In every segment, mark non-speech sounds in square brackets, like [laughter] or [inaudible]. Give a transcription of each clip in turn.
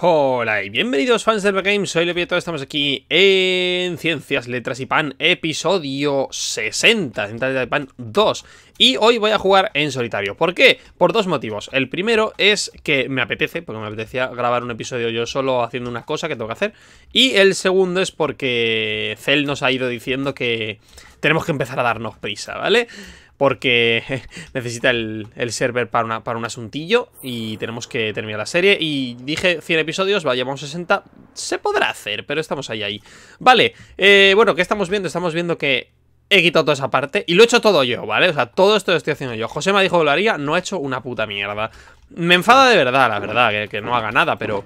Hola y bienvenidos fans del Game, soy Levieto, estamos aquí en Ciencias, Letras y Pan, episodio 60, Letras y Pan 2 Y hoy voy a jugar en solitario, ¿por qué? Por dos motivos, el primero es que me apetece, porque me apetecía grabar un episodio yo solo haciendo una cosa que tengo que hacer Y el segundo es porque Cell nos ha ido diciendo que tenemos que empezar a darnos prisa, ¿vale? vale porque [laughs] necesita el, server para, para un asuntillo y tenemos que terminar la serie. Y dije 100 episodios, vayamos 60. Se podrá hacer, pero estamos ahí, ahí. Vale, eh, bueno, ¿qué estamos viendo? Estamos viendo que he quitado toda esa parte y lo he hecho todo yo, ¿vale? O sea, todo esto lo estoy haciendo yo. José me dijo que lo haría, no ha hecho una puta mierda. Me enfada de verdad, la verdad, que, no haga nada, pero...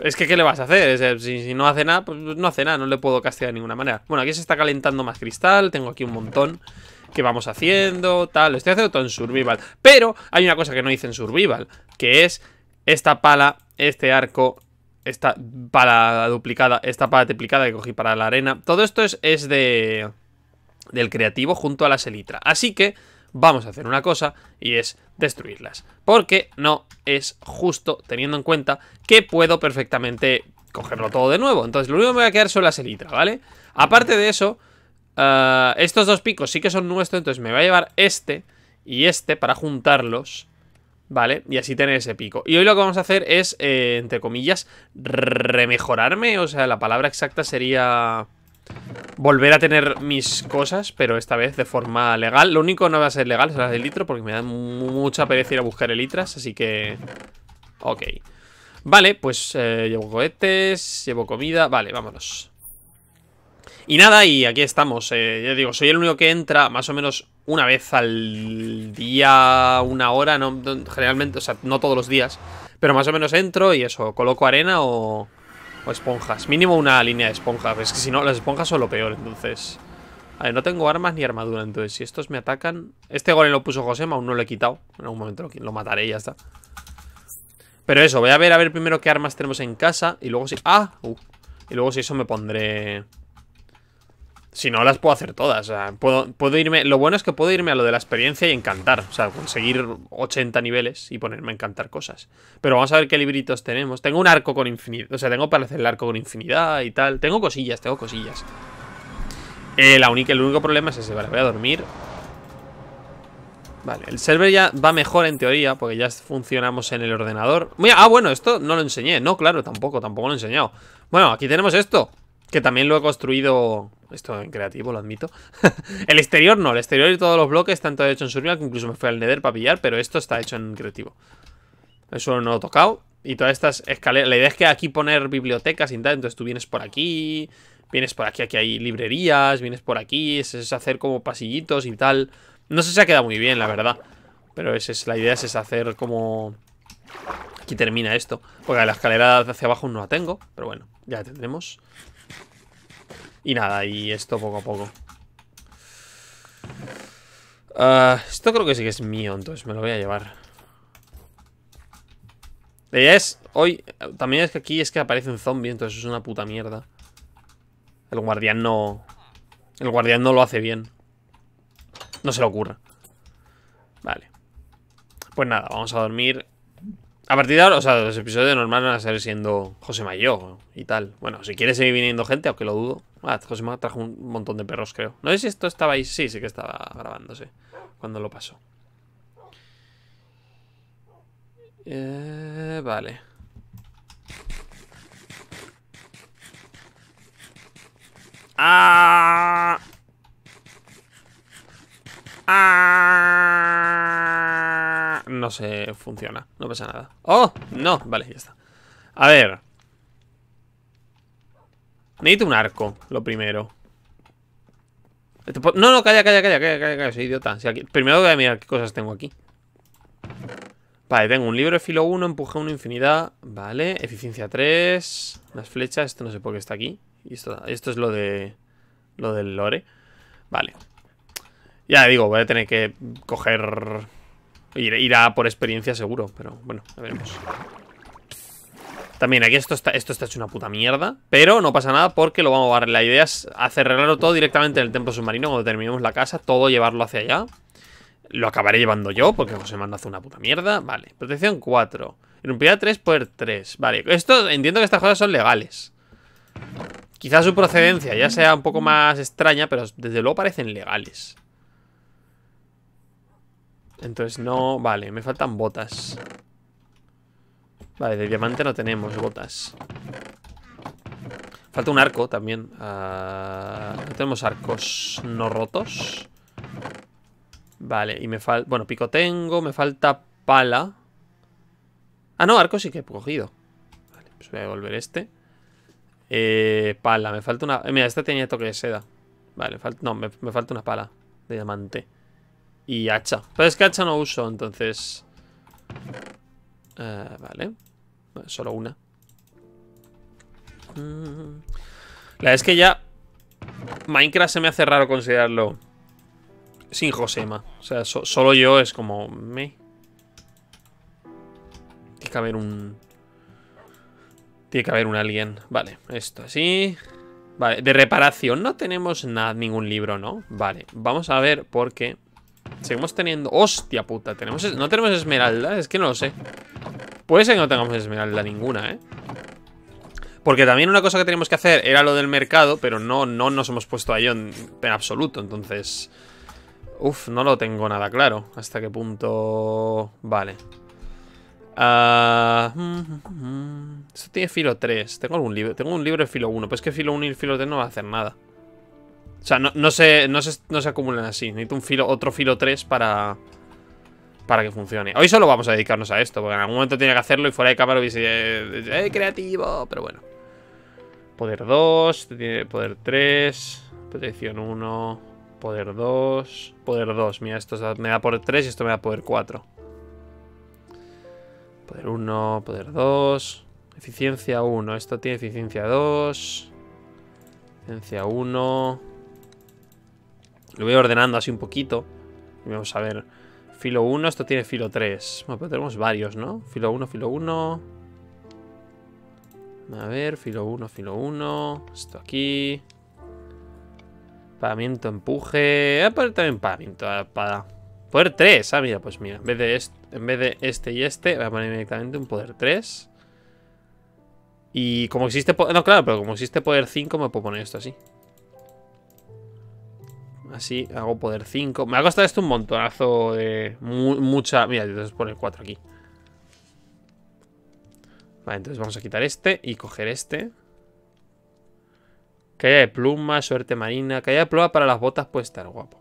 es que, ¿qué le vas a hacer? Si, si, no hace nada, pues no hace nada, no le puedo castigar de ninguna manera. Bueno, aquí se está calentando más cristal, tengo aquí un montón que vamos haciendo, tal. Lo estoy haciendo todo en survival. Pero hay una cosa que no hice en survival, que es esta pala, este arco, esta pala duplicada, esta pala triplicada que cogí para la arena. Todo esto es, de del creativo junto a la selitra. Así que vamos a hacer una cosa y es destruirlas. Porque no es justo teniendo en cuenta que puedo perfectamente cogerlo todo de nuevo. Entonces lo único que me voy a quedar son las selitra... ¿vale? Aparte de eso, Ah, estos dos picos sí que son nuestros, entonces me va a llevar este y este para juntarlos. ¿Vale? Y así tener ese pico. Y hoy lo que vamos a hacer es, eh, entre comillas, remejorarme. O sea, la palabra exacta sería volver a tener mis cosas, pero esta vez de forma legal. Lo único no va a ser legal es las del litro, porque me da mucha pereza ir a buscar elitras, así que... Ok. Vale, pues eh, llevo cohetes, llevo comida... Vale, vámonos. Y nada, y aquí estamos. yo eh, ya digo, soy el único que entra más o menos una vez al día, una hora, no, generalmente, o sea, no todos los días. Pero más o menos entro y eso, coloco arena o, esponjas. Mínimo una línea de esponjas. Es que si no, las esponjas son lo peor, entonces... A ver, no tengo armas ni armadura, entonces si estos me atacan... Este golem lo puso Josema, aún no lo he quitado. En algún momento lo, mataré y ya está. Pero eso, voy a ver a ver primero qué armas tenemos en casa y luego si... ¡Ah! Uh, y luego si eso me pondré... Si no, las puedo hacer todas. puedo, irme. Lo bueno es que puedo irme a lo de la experiencia y encantar. O sea, conseguir 80 niveles y ponerme a encantar cosas. Pero vamos a ver qué libritos tenemos. Tengo un arco con infinidad. O sea, tengo para hacer el arco con infinidad y tal. Tengo cosillas, tengo cosillas. Eh, la el único problema es ese. Vale, voy a dormir. Vale, el server ya va mejor en teoría Porque ya funcionamos en el ordenador Mira, Ah, bueno, esto no lo enseñé No, claro, tampoco, tampoco lo he enseñado Bueno, aquí tenemos esto que también lo he construido... Esto en creativo, lo admito. [laughs] el exterior no, el exterior y todos los bloques están todos hecho en survival, que incluso me fui al Nether para pillar, pero esto está hecho en creativo. Eso no lo he tocado. Y todas estas escaleras... La idea es que aquí poner bibliotecas y tal, entonces tú vienes por aquí, vienes por aquí, aquí hay librerías, vienes por aquí, es, hacer como pasillitos y tal. No sé si ha quedado muy bien, la verdad. Pero es, la idea es, hacer como... Aquí termina esto. Porque la escalera hacia abajo no la tengo, pero bueno, ya la tendremos. Y nada, y esto poco a poco. Ah, esto creo que sí que es mío, entonces me lo voy a llevar. La es, hoy, también es que aquí es que aparece un zombie, entonces es una puta mierda. El guardián no... El guardián no lo hace bien. No se le ocurra. Vale. Pues nada, vamos a dormir. A partir de ahora, o sea, los episodios normales van a ser siendo José Mayo y tal. Bueno, si quiere seguir viniendo gente, aunque lo dudo, Ah, me trajo un montón de perros, creo. No sé si esto estaba ahí. Sí, sí que estaba grabándose. Cuando lo pasó. Eh, vale. ¡Ah! ¡Ah! No se funciona. No pasa nada. ¡Oh! No. Vale, ya está. A ver. Necesito un arco, lo primero. Este no, no, calla, calla, calla, calla, calla, soy idiota. aquí... Primero voy a mirar qué cosas tengo aquí. Vale, tengo un libro de filo 1, empuje 1, infinidad. Vale, eficiencia 3. Unas flechas, esto no sé por qué está aquí. Y esto, es lo de. Lo del lore. Vale. Ya digo, voy a tener que coger. Ir, ir a por experiencia seguro, pero bueno, ya veremos. También aquí esto está, esto está hecho una puta mierda, pero no pasa nada porque lo vamos a ver. La idea es cerrarlo todo directamente en el templo submarino cuando terminemos la casa, todo llevarlo hacia allá. Lo acabaré llevando yo porque José Mando hace una puta mierda. Vale, protección 4. Irrumpirá 3 por 3. Vale, esto entiendo que estas cosas son legales. Quizás su procedencia ya sea un poco más extraña, pero desde luego parecen legales. Entonces no... Vale, me faltan botas. Vale, de diamante no tenemos botas. Falta un arco también. Ah, no tenemos arcos no rotos. Vale, y me falta... Bueno, pico tengo, me falta pala. Ah, no, arco sí que he cogido. Vale, pues voy a devolver este. Eh, pala, me falta una... Eh, mira, esta tenía toque de seda. Vale, no, me, falta una pala de diamante. Y hacha. Pero es que hacha no uso, entonces... Eh, vale. Solo una. Mm. La es que ya... Minecraft se me hace raro considerarlo sin Josema. O sea, solo yo es como... Me... Tiene que haber un... Tiene que haber un alien. Vale, esto así. Vale, de reparación no tenemos nada, ningún libro, ¿no? Vale, vamos a ver por qué Seguimos teniendo... ¡Hostia puta! ¿Tenemos ¿No tenemos esmeralda? Es que no lo sé. Puede ser que no tengamos esmeralda ninguna, ¿eh? Porque también una cosa que teníamos que hacer era lo del mercado, pero no, no nos hemos puesto ahí en, absoluto, entonces... Uf, no lo tengo nada claro. ¿Hasta qué punto...? Vale. Ah, mm, mm, mm. esto tiene filo 3. Tengo algún libro. Tengo un libro de filo 1. Pero es que filo 1 y filo 3 no va a hacer nada. O sea, no, no, se, no, se, acumulan así. Necesito un filo, otro filo 3 para para que funcione. Hoy solo vamos a dedicarnos a esto, porque en algún momento Tiene que hacerlo y fuera de cámara hubiese... ¡Eh, eh creativo! Pero bueno. Poder 2, poder 3, protección 1, poder 2, poder 2. Mira, esto me da poder 3 y esto me da poder 4. Poder 1, poder 2, eficiencia 1. Esto tiene eficiencia 2, eficiencia 1. Lo voy ordenando así un poquito. Y Vamos a ver... Filo 1, esto tiene filo 3. Bueno, pero tenemos varios, ¿no? Filo 1, filo 1. A ver, filo 1, filo 1. Esto aquí. Pagamiento, empuje. Ah, poner también pagamiento. Ah, Para poder 3. Ah, mira, pues mira. En vez, de este, en vez de este y este, voy a poner directamente un poder 3. Y como existe... No, claro, pero como existe poder 5 me puedo poner esto así. Así hago poder 5. Me ha costado esto un montonazo de... mucha... Mira, entonces poner 4 aquí. Vale, entonces vamos a quitar este y coger este. Caída de pluma, suerte marina. Caída de pluma para las botas puede estar guapo.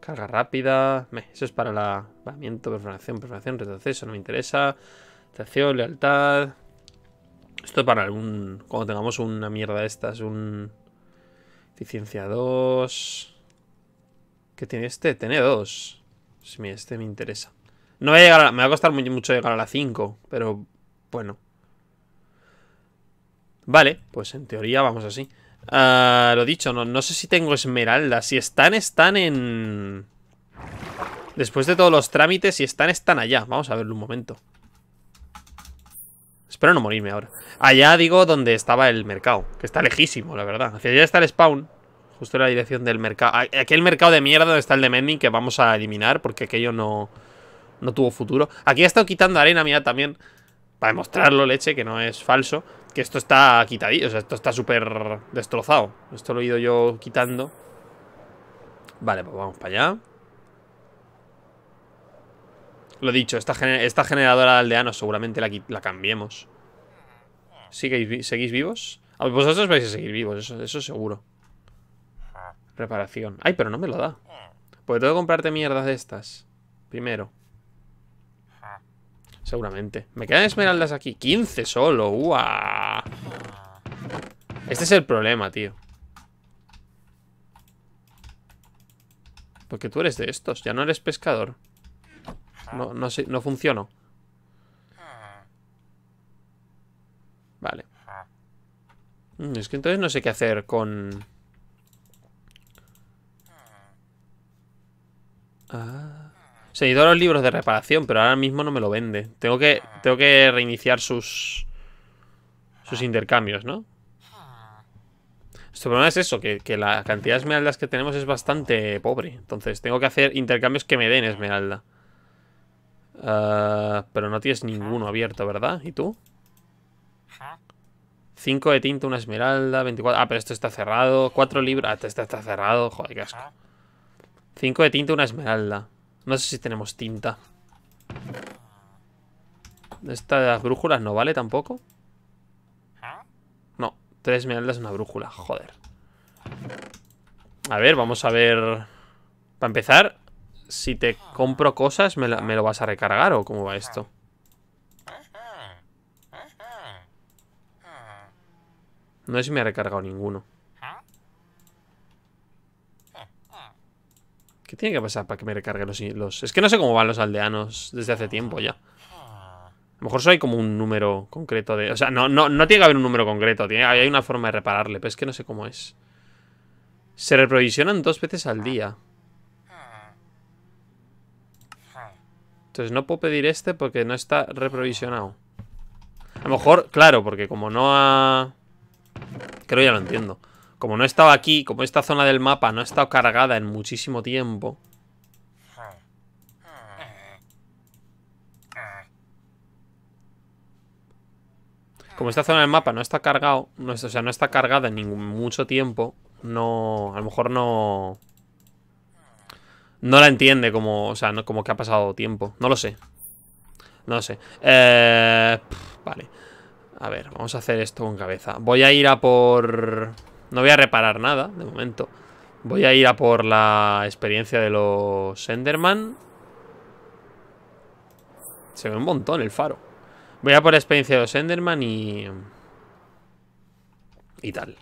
Carga rápida. eso es para la... Vamiento, perforación, perforación, retroceso. No me interesa. Atención, lealtad. Esto es para algún... Cuando tengamos una mierda de estas, un... Eficiencia 2... ¿Qué tiene este? Tiene dos. si este me interesa. No Me va a costar mucho llegar a la 5, pero bueno. Vale, pues en teoría vamos así. Ah, lo dicho, no, no sé si tengo esmeralda. Si están, están en... Después de todos los trámites, si están, están allá. Vamos a verlo un momento. Espero no morirme ahora. Allá digo donde estaba el mercado, que está lejísimo, la verdad. Hacia ya está el spawn. Justo en la dirección del mercado. Aquel mercado de mierda donde está el de Mending que vamos a eliminar porque aquello no, no tuvo futuro. Aquí ha estado quitando arena, mira, también. Para demostrarlo, leche, que no es falso. Que esto está quitadito o sea, esto está súper destrozado. Esto lo he ido yo quitando. Vale, pues vamos para allá. Lo dicho, esta, esta generadora de aldeanos seguramente la, cambiemos. ¿Seguís, vivos? Ah, vosotros vais a seguir vivos, eso, eso seguro. Preparación. Ay, pero no me lo da. Porque tengo que comprarte mierdas de estas. Primero. Seguramente. Me quedan esmeraldas aquí. 15 solo. ¡Uah! Este es el problema, tío. Porque tú eres de estos. Ya no eres pescador. No, no, sé, no funcionó. Vale. Mm, es que entonces no sé qué hacer con... Ah. Se los libros de reparación, pero ahora mismo no me lo vende. Tengo que, tengo que reiniciar sus, sus intercambios, ¿no? El problema es eso, que, la cantidad de esmeraldas que tenemos es bastante pobre. Entonces, tengo que hacer intercambios que me den esmeralda. Ah, pero no tienes ninguno abierto, ¿verdad? ¿Y tú? 5 de tinta, una esmeralda, 24... Ah, pero esto está cerrado. 4 libras... Ah, esto está cerrado. Joder, qué asco. Cinco de tinta, una esmeralda. No sé si tenemos tinta. Esta de las brújulas no vale tampoco. No, tres esmeraldas, una brújula. Joder. A ver, vamos a ver... Para empezar, si te compro cosas, ¿me, ¿me lo vas a recargar o cómo va esto? No sé si me ha recargado ninguno. tiene que pasar para que me recargue los, los...? Es que no sé cómo van los aldeanos desde hace tiempo ya. A lo mejor solo hay como un número concreto de... O sea, no, no, tiene que haber un número concreto. hay una forma de repararle, pero es que no sé cómo es. Se reprovisionan dos veces al día. Entonces no puedo pedir este porque no está reprovisionado. A lo mejor, claro, porque como no ha... Creo ya lo entiendo. Como no he estado aquí, como esta zona del mapa no ha estado cargada en muchísimo tiempo. Como esta zona del mapa no está cargado, o sea, no está cargada en mucho tiempo, no, a lo mejor no no la entiende como, o sea, no, como que ha pasado tiempo, no lo sé. No lo sé. Eh, vale. A ver, vamos a hacer esto con cabeza. Voy a ir a por no voy a reparar nada, de momento. Voy a ir a por la experiencia de los Enderman. Se ve un montón el faro. Voy a por la experiencia de los Enderman y... Y tal.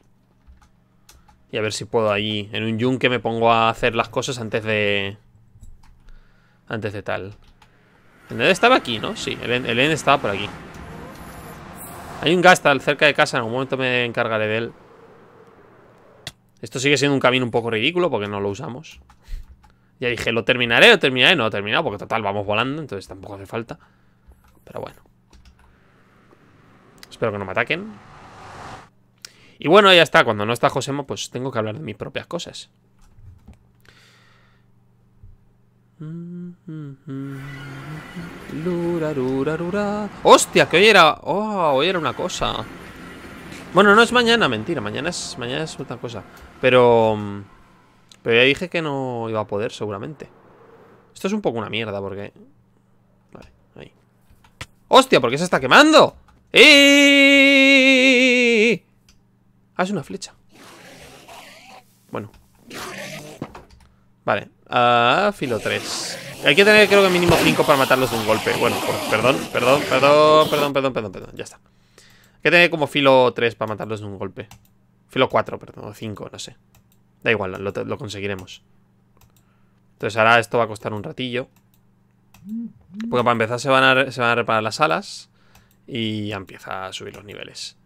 Y a ver si puedo allí, en un yunque, me pongo a hacer las cosas antes de... Antes de tal. El End estaba aquí, ¿no? Sí, el, End estaba por aquí. Hay un gastal cerca de casa, en algún momento me encargaré de él. Esto sigue siendo un camino un poco ridículo porque no lo usamos. Ya dije, ¿lo terminaré o terminaré? No lo he terminado porque total, vamos volando, entonces tampoco hace falta. Pero bueno. Espero que no me ataquen. Y bueno, ya está. Cuando no está Josema, pues tengo que hablar de mis propias cosas. Mm-hmm. ¡Hostia! Que hoy era... ¡Oh! Hoy era una cosa... Bueno, no es mañana, mentira. Mañana es, mañana es otra cosa. Pero... Mm, pero ya dije que no iba a poder, seguramente. Esto es un poco una mierda, porque... Vale, ahí. ¡Hostia! ¿Por qué se está quemando? ¡Eh! Ah, es una flecha. Bueno. Vale. Ah, filo 3. Hay que tener, creo que mínimo 5 para matarlos de un golpe. Bueno, perdón, pues, perdón, perdón, perdón, perdón, perdón, perdón. Ya está que tener como filo 3 para matarlos de un golpe. Filo 4, perdón, o 5, no sé. Da igual, lo, conseguiremos. Entonces ahora esto va a costar un ratillo. Porque para empezar se van, a, se van a reparar las alas y empieza a subir los niveles.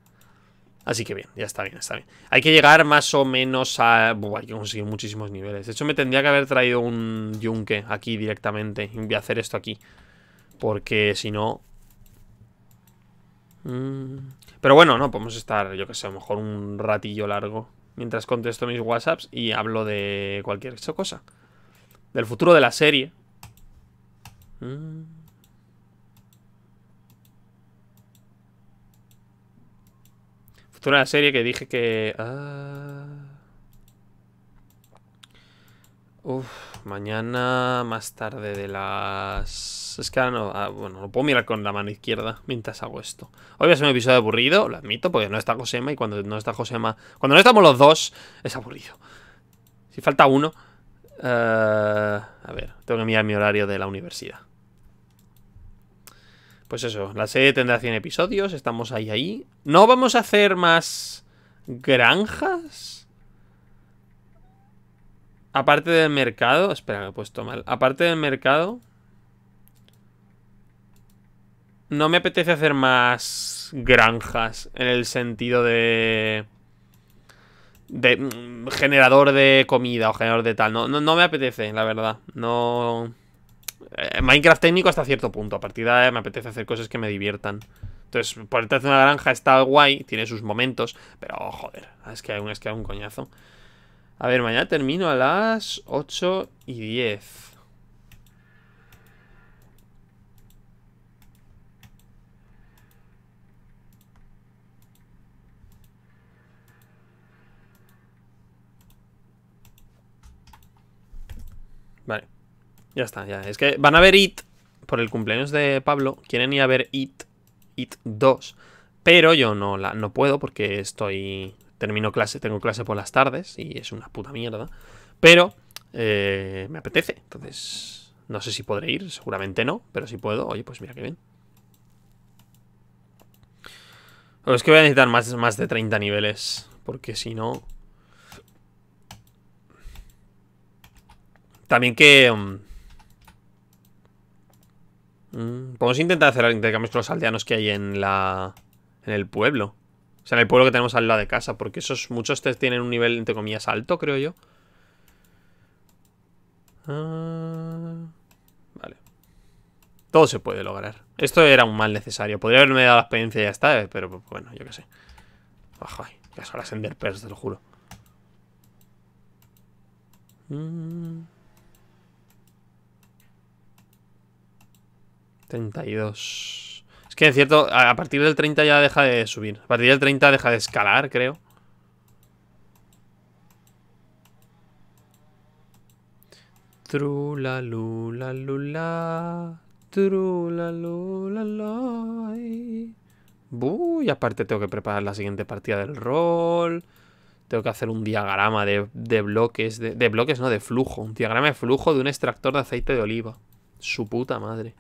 Así que bien, ya está bien, está bien. Hay que llegar más o menos a... Buah, hay que conseguir muchísimos niveles. De hecho, me tendría que haber traído un yunque aquí directamente. Y voy a hacer esto aquí. Porque si no... Mm, pero bueno, no, podemos estar, yo que sé, a lo mejor un ratillo largo mientras contesto mis WhatsApps y hablo de cualquier cosa. Del futuro de la serie. Mm. Futuro de la serie que dije que... Ah. Uff mañana más tarde de las... Es que no... Ah, bueno, lo puedo mirar con la mano izquierda mientras hago esto. Hoy va a ser un episodio aburrido, lo admito, porque no está Josema y cuando no está Josema... Cuando no estamos los dos, es aburrido. Si falta uno... Eh, a ver, tengo que mirar mi horario de la universidad. Pues eso, la serie tendrá 100 episodios, estamos ahí, ahí. No vamos a hacer más granjas Aparte del mercado... Espera, me he puesto mal. Aparte del mercado... No me apetece hacer más granjas en el sentido de... De mm, generador de comida o generador de tal. No, no, me apetece, la verdad. No... Eh, Minecraft técnico hasta cierto punto. A partir de ahí me apetece hacer cosas que me diviertan. Entonces, ponerte a hacer una granja está guay, tiene sus momentos, pero joder, es que, es que hay un coñazo. A ver, mañana termino a las 8 y 10. Vale. Ya está, ya. Es que van a ver IT por el cumpleaños de Pablo. Quieren ir a ver IT, IT 2. Pero yo no, la, no puedo porque estoy termino clase, tengo clase por las tardes y es una puta mierda. Pero eh, me apetece, entonces no sé si podré ir, seguramente no, pero si puedo, oye, pues mira qué bien. Pero es que voy a necesitar más, más de 30 niveles, porque si no... También que... Mm, mm, podemos intentar hacer intercambios con los aldeanos que hay en la... En el pueblo sea, en el pueblo que tenemos al lado de casa. Porque esos muchos tienen un nivel, entre comillas, alto, creo yo. Ah, vale. Todo se puede lograr. Esto era un mal necesario. Podría haberme dado la experiencia y ya está, eh, pero bueno, yo qué sé. Ojo, ah, ya son las Ender te lo juro. 32. Mm que es cierto, a partir del 30 ya deja de subir. A partir del 30 deja de escalar, creo. Trula lula lula. Trula lula Uy, aparte tengo que preparar la siguiente partida del rol. Tengo que hacer un diagrama de, bloques. De, de bloques, no, de flujo. Un diagrama de flujo de un extractor de aceite de oliva. Su puta madre.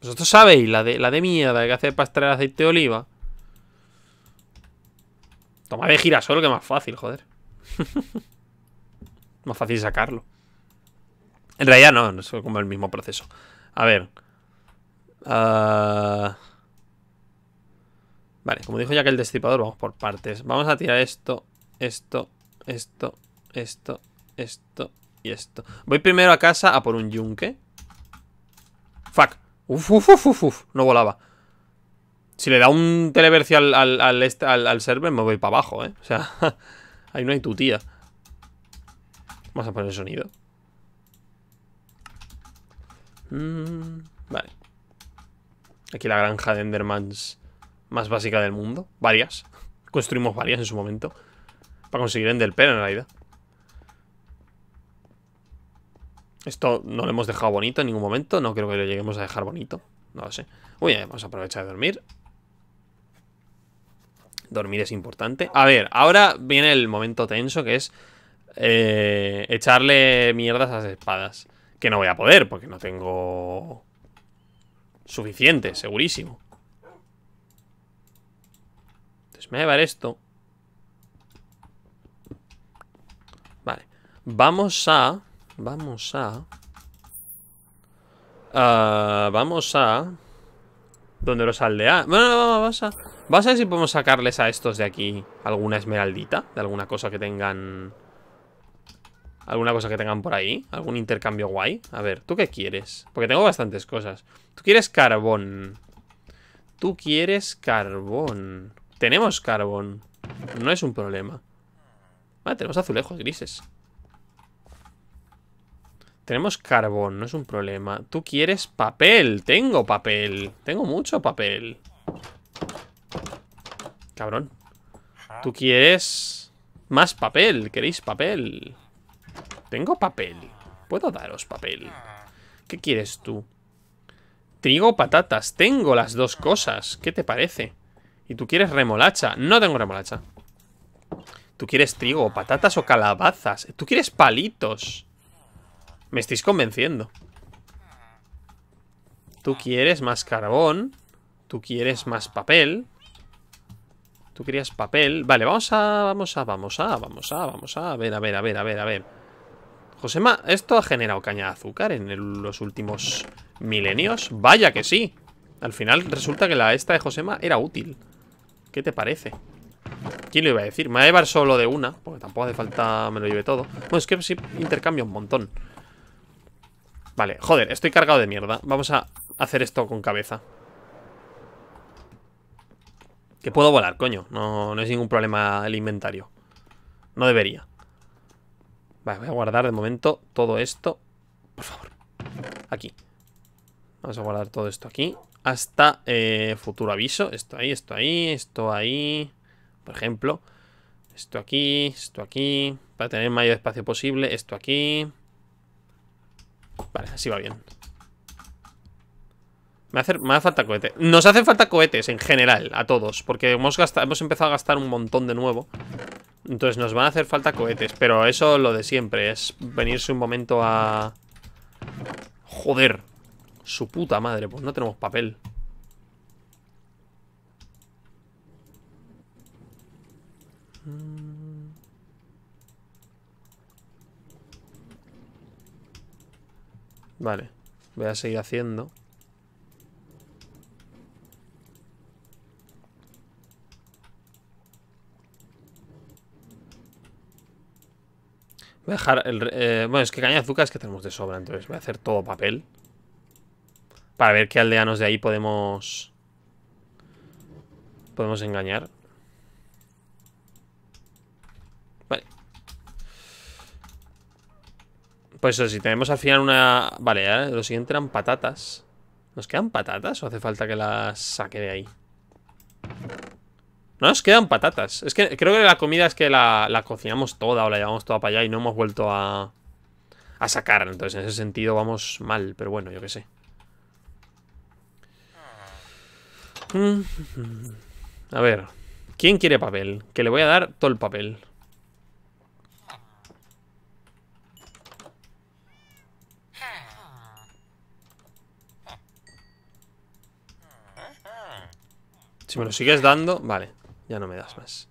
Vosotros sabéis, la de, la de mierda que hace para extraer aceite de oliva. Toma de girasol, que más fácil, joder. [laughs] más fácil sacarlo. En realidad no, no es como el mismo proceso. A ver. Ah. Vale, como dijo ya que el destripador, vamos por partes. Vamos a tirar esto, esto, esto, esto, esto y esto. Voy primero a casa a por un yunque. Fuck. Uf, uf, uf, uf, uf. No volaba. Si le da un televercio al, al, al, este, server, me voy para abajo, ¿eh? O sea, [laughs] ahí no hay tu tía. Vamos a poner el sonido. Mm, vale. Aquí la granja de Endermans más básica del mundo. Varias. Construimos varias en su momento. Para conseguir Enderpearl en vida Esto no lo hemos dejado bonito en ningún momento. No creo que lo lleguemos a dejar bonito. No lo sé. Uy, vamos a aprovechar de dormir. Dormir es importante. A ver, ahora viene el momento tenso que es eh, echarle mierdas a las espadas. Que no voy a poder porque no tengo suficiente, segurísimo. Entonces me voy a llevar esto. Vale. Vamos a... Vamos a... Ah, vamos a... ¿Dónde los aldeanos... Ah, bueno, vamos a... Vamos a ver si podemos sacarles a estos de aquí alguna esmeraldita. De alguna cosa que tengan... Alguna cosa que tengan por ahí. Algún intercambio guay. A ver, ¿tú qué quieres? Porque tengo bastantes cosas. Tú quieres carbón. Tú quieres carbón. Tenemos carbón. No es un problema. Vale, tenemos azulejos grises. Tenemos carbón, no es un problema. Tú quieres papel. Tengo papel. Tengo mucho papel. Cabrón. Tú quieres más papel. ¿Queréis papel? Tengo papel. Puedo daros papel. Ah. ¿Qué quieres tú? Trigo o patatas. Tengo las dos cosas. ¿Qué te parece? Y tú quieres remolacha. No tengo remolacha. Tú quieres trigo, patatas o calabazas. Tú quieres palitos. Me estáis convenciendo. Tú ah. quieres más carbón. Tú quieres más papel. Tú querías papel. Vale, vamos a, vamos a, vamos a, vamos a, vamos a, ver, a ver, a ver, a ver, a ver. Josema, ¿esto ha generado caña de azúcar en los últimos milenios? Vaya que sí. Al final resulta que la esta de Josema era útil. ¿Qué te parece? ¿Quién lo iba a decir? Me va a llevar solo de una, porque tampoco hace falta me lo lleve todo. Bueno, es que si intercambio un montón. Vale, joder, estoy cargado de mierda Vamos a hacer esto con cabeza Que puedo volar, coño No, no es ningún problema el inventario No debería Vale, voy a guardar de momento todo esto Por favor Aquí Vamos a guardar todo esto aquí Hasta eh, futuro aviso Esto ahí, esto ahí, esto ahí Por ejemplo Esto aquí, esto aquí Para tener el mayor espacio posible Esto aquí Vale, así va bien. Me hace, falta cohetes Nos hacen falta cohetes en general, a todos. Porque hemos, hemos empezado a gastar un montón de nuevo. Entonces nos van a hacer falta cohetes. Pero eso lo de siempre. Es venirse un momento a... Joder. Su puta madre. Pues no tenemos papel. Vale, voy a seguir haciendo. Voy a dejar el... Eh, bueno, es que caña de azúcar es que tenemos de sobra, entonces voy a hacer todo papel. Para ver qué aldeanos de ahí podemos... Podemos engañar. Pues si tenemos al final una... Vale, ¿eh? lo siguiente eran patatas. ¿Nos quedan patatas o hace falta que las saque de ahí? No nos quedan patatas. Es que creo que la comida es que la, la cocinamos toda o la llevamos toda para allá y no hemos vuelto a, a sacar. Entonces, en ese sentido vamos mal, pero bueno, yo qué sé. Mm, mm, mm. A ver, ¿quién quiere papel? Que le voy a dar todo el papel. Si me lo sigues dando, vale. Ya no me das más.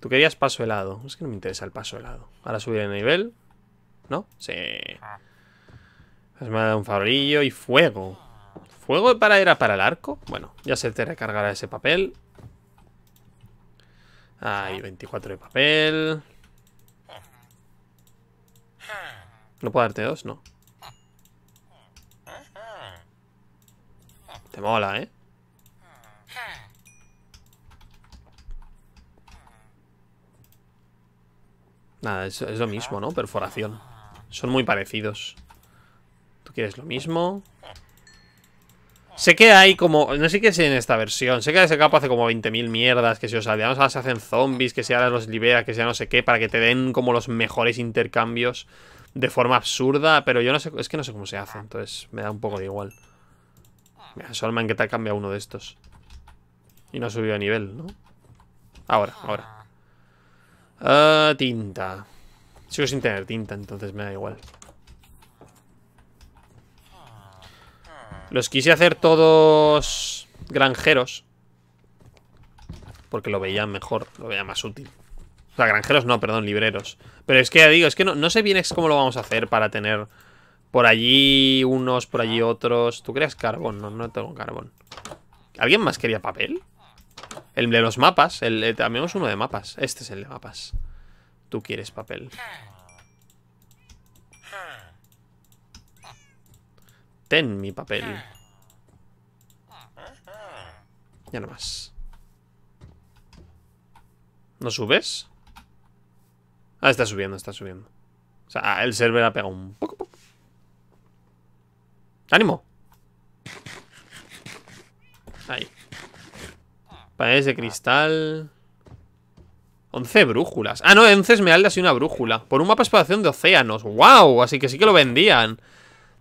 Tú querías paso helado. Es que no me interesa el paso helado. Ahora subir el nivel. ¿No? Sí. Pues me ha dado un favorillo y fuego. ¿Fuego para era para el arco? Bueno, ya se te recargará ese papel. Hay 24 de papel. ¿No puedo darte dos? No. Te mola, ¿eh? Nada, es, lo mismo, ¿no? Perforación. Son muy parecidos. ¿Tú quieres lo mismo? Sé que hay como... No sé qué es en esta versión. Sé que ese capo hace como 20.000 mierdas. Que si os aldeanos ahora se hacen zombies. Que si ahora los libera. Que si no sé qué. Para que te den como los mejores intercambios. De forma absurda. Pero yo no sé... Es que no sé cómo se hace. Entonces me da un poco de igual. Mira, Solman que te ha uno de estos. Y no ha subido de nivel, ¿no? Ahora, ahora. Ah, tinta. Sigo sin tener tinta, entonces me da igual. Los quise hacer todos granjeros. Porque lo veía mejor, lo veía más útil. O sea, granjeros no, perdón, libreros. Pero es que digo, es que no, no sé bien es cómo lo vamos a hacer para tener por allí unos, por allí otros. ¿Tú creas carbón? No, no tengo carbón. ¿Alguien más quería papel? El de los mapas. El, también es uno de mapas. Este es el de mapas. Tú quieres papel. Ten mi papel. Ya no ¿No subes? Ah, está subiendo, está subiendo. O sea, el server ha pegado un poco. ¡Ánimo! Ahí. Paredes de cristal. 11 brújulas. Ah, no, 11 esmeraldas y una brújula. Por un mapa de exploración de océanos. ¡Wow! Así que sí que lo vendían.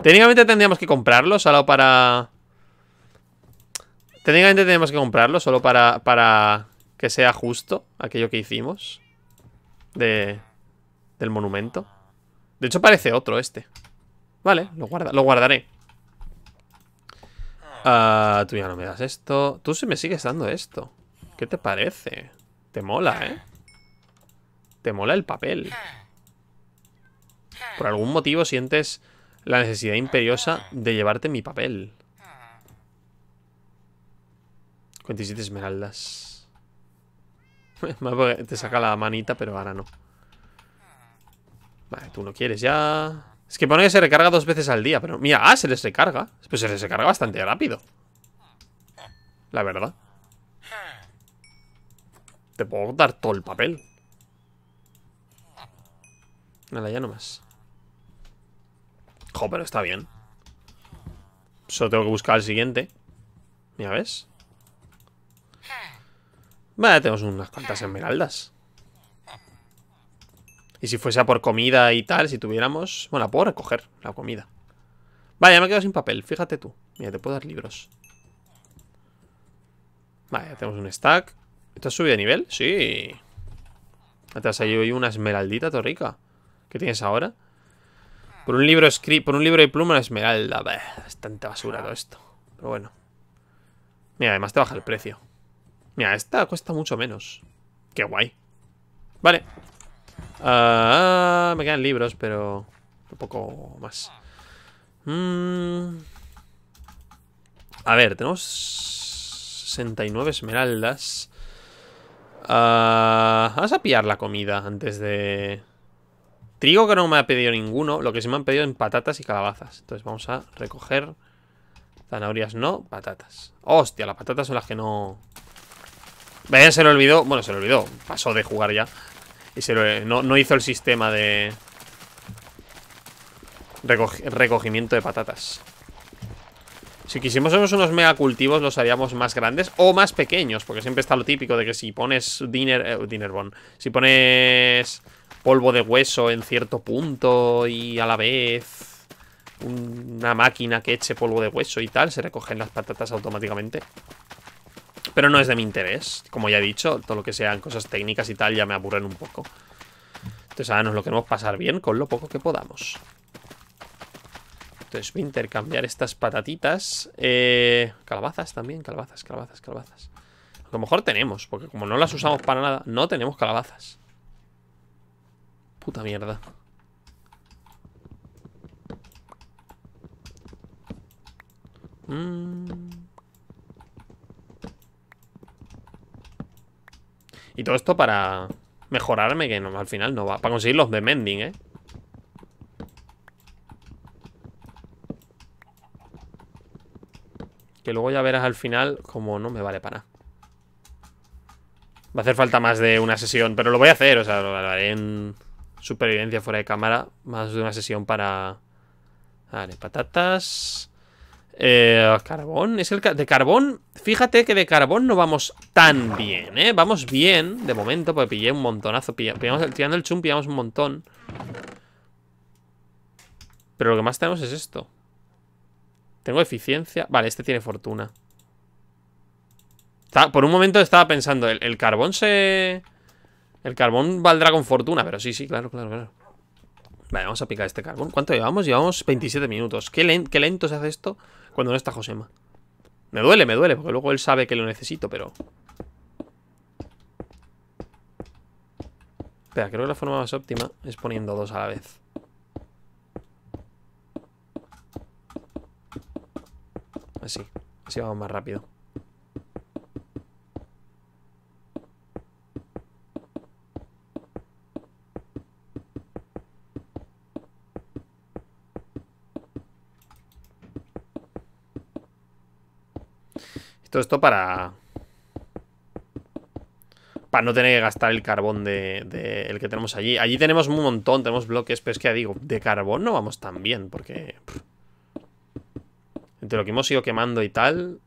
Técnicamente tendríamos que comprarlo solo para... Técnicamente tendríamos que comprarlo solo para, para que sea justo aquello que hicimos de, del monumento. De hecho parece otro este. Vale, lo, guarda, lo guardaré. Ah, tú ya no me das esto. Tú sí me sigues dando esto. ¿Qué te parece? Te mola, ¿eh? Te mola el papel. Por algún motivo sientes la necesidad imperiosa de llevarte mi papel. 47 esmeraldas. [laughs] te saca la manita, pero ahora no. Vale, tú no quieres ya. Es que pone que se recarga dos veces al día, pero mira, ah, se les recarga. Pues se les recarga bastante rápido. La verdad. Te puedo dar todo el papel. Nada, ya más Jo, pero está bien. Solo tengo que buscar el siguiente. Mira, ¿ves? Vale, tenemos unas cuantas esmeraldas. Y si fuese a por comida y tal, si tuviéramos... Bueno, la puedo recoger, la comida. Vale, ya me he quedado sin papel, fíjate tú. Mira, te puedo dar libros. Vale, ya tenemos un stack. ¿Esto subido de nivel? Sí. atrás hay una esmeraldita, torrica. ¿Qué tienes ahora? Por un libro por un libro y pluma, una esmeralda. Bastante es basura todo esto. Pero bueno. Mira, además te baja el precio. Mira, esta cuesta mucho menos. Qué guay. Vale, Ah, me quedan libros, pero un poco más. Mm. A ver, tenemos 69 esmeraldas. Ah, vamos a pillar la comida antes de... Trigo que no me ha pedido ninguno. Lo que sí me han pedido en patatas y calabazas. Entonces vamos a recoger... Zanahorias no, patatas. Hostia, las patatas son las que no... Vaya, se lo olvidó. Bueno, se lo olvidó. Pasó de jugar ya. Y eh, no, hizo el sistema de... recogimiento de patatas. Si quisiéramos unos megacultivos los haríamos más grandes o más pequeños, porque siempre está lo típico de que si pones dinner eh, dinner bon, si pones polvo de hueso en cierto punto y a la vez una máquina que eche polvo de hueso y tal, se recogen las patatas automáticamente. Pero no es de mi interés. Como ya he dicho, todo lo que sean cosas técnicas y tal ya me aburren un poco. Entonces ahora nos lo queremos pasar bien con lo poco que podamos. Entonces voy a intercambiar estas patatitas. Eh, calabazas también, calabazas, calabazas, calabazas. A lo mejor tenemos, porque como no las usamos para nada, no tenemos calabazas. Puta mierda. Mmm... Y todo esto para mejorarme, que no, al final no va. Para conseguir los de Mending, ¿eh? Que luego ya verás al final cómo no me vale para Va a hacer falta más de una sesión, pero lo voy a hacer, o sea, lo haré en supervivencia fuera de cámara. Más de una sesión para... Vale, patatas... Eh, carbón, es el de carbón Fíjate que de carbón no vamos tan bien, ¿eh? Vamos bien, de momento, porque pillé un montonazo pillamos, Tirando el chum pillamos un montón Pero lo que más tenemos es esto Tengo eficiencia Vale, este tiene fortuna Por un momento estaba pensando el, carbón se... El carbón valdrá con fortuna Pero sí, sí, claro, claro, claro Vale, vamos a picar este carbón ¿Cuánto llevamos? Llevamos 27 minutos qué lento se hace esto? cuando no está Josema. Me duele, me duele, porque luego él sabe que lo necesito, pero... Espera, creo que la forma más óptima es poniendo dos a la vez. Así, así vamos más rápido. esto para... Para no tener que gastar el carbón del de, el que tenemos allí. Allí tenemos un montón, tenemos bloques, pero es que digo, de carbón no vamos tan bien, porque... Entre lo que hemos ido quemando y tal...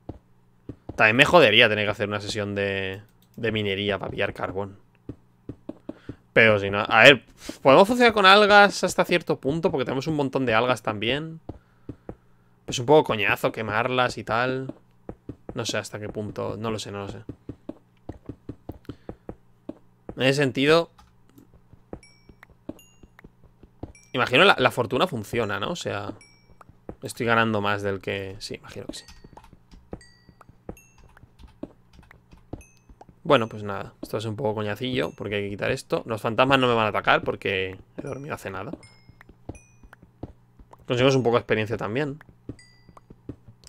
También me jodería tener que hacer una sesión de, minería para pillar carbón. Pero si no... A ver, podemos funcionar con algas hasta cierto punto, porque tenemos un montón de algas también. Es un poco coñazo quemarlas y tal. No sé hasta qué punto, no lo sé, no lo sé. En ese sentido... Imagino la, la fortuna funciona, ¿no? O sea... Estoy ganando más del que... Sí, imagino que sí. Bueno, pues nada, esto es un poco coñacillo porque hay que quitar esto. Los fantasmas no me van a atacar porque he dormido hace nada. Conseguimos un poco de experiencia también.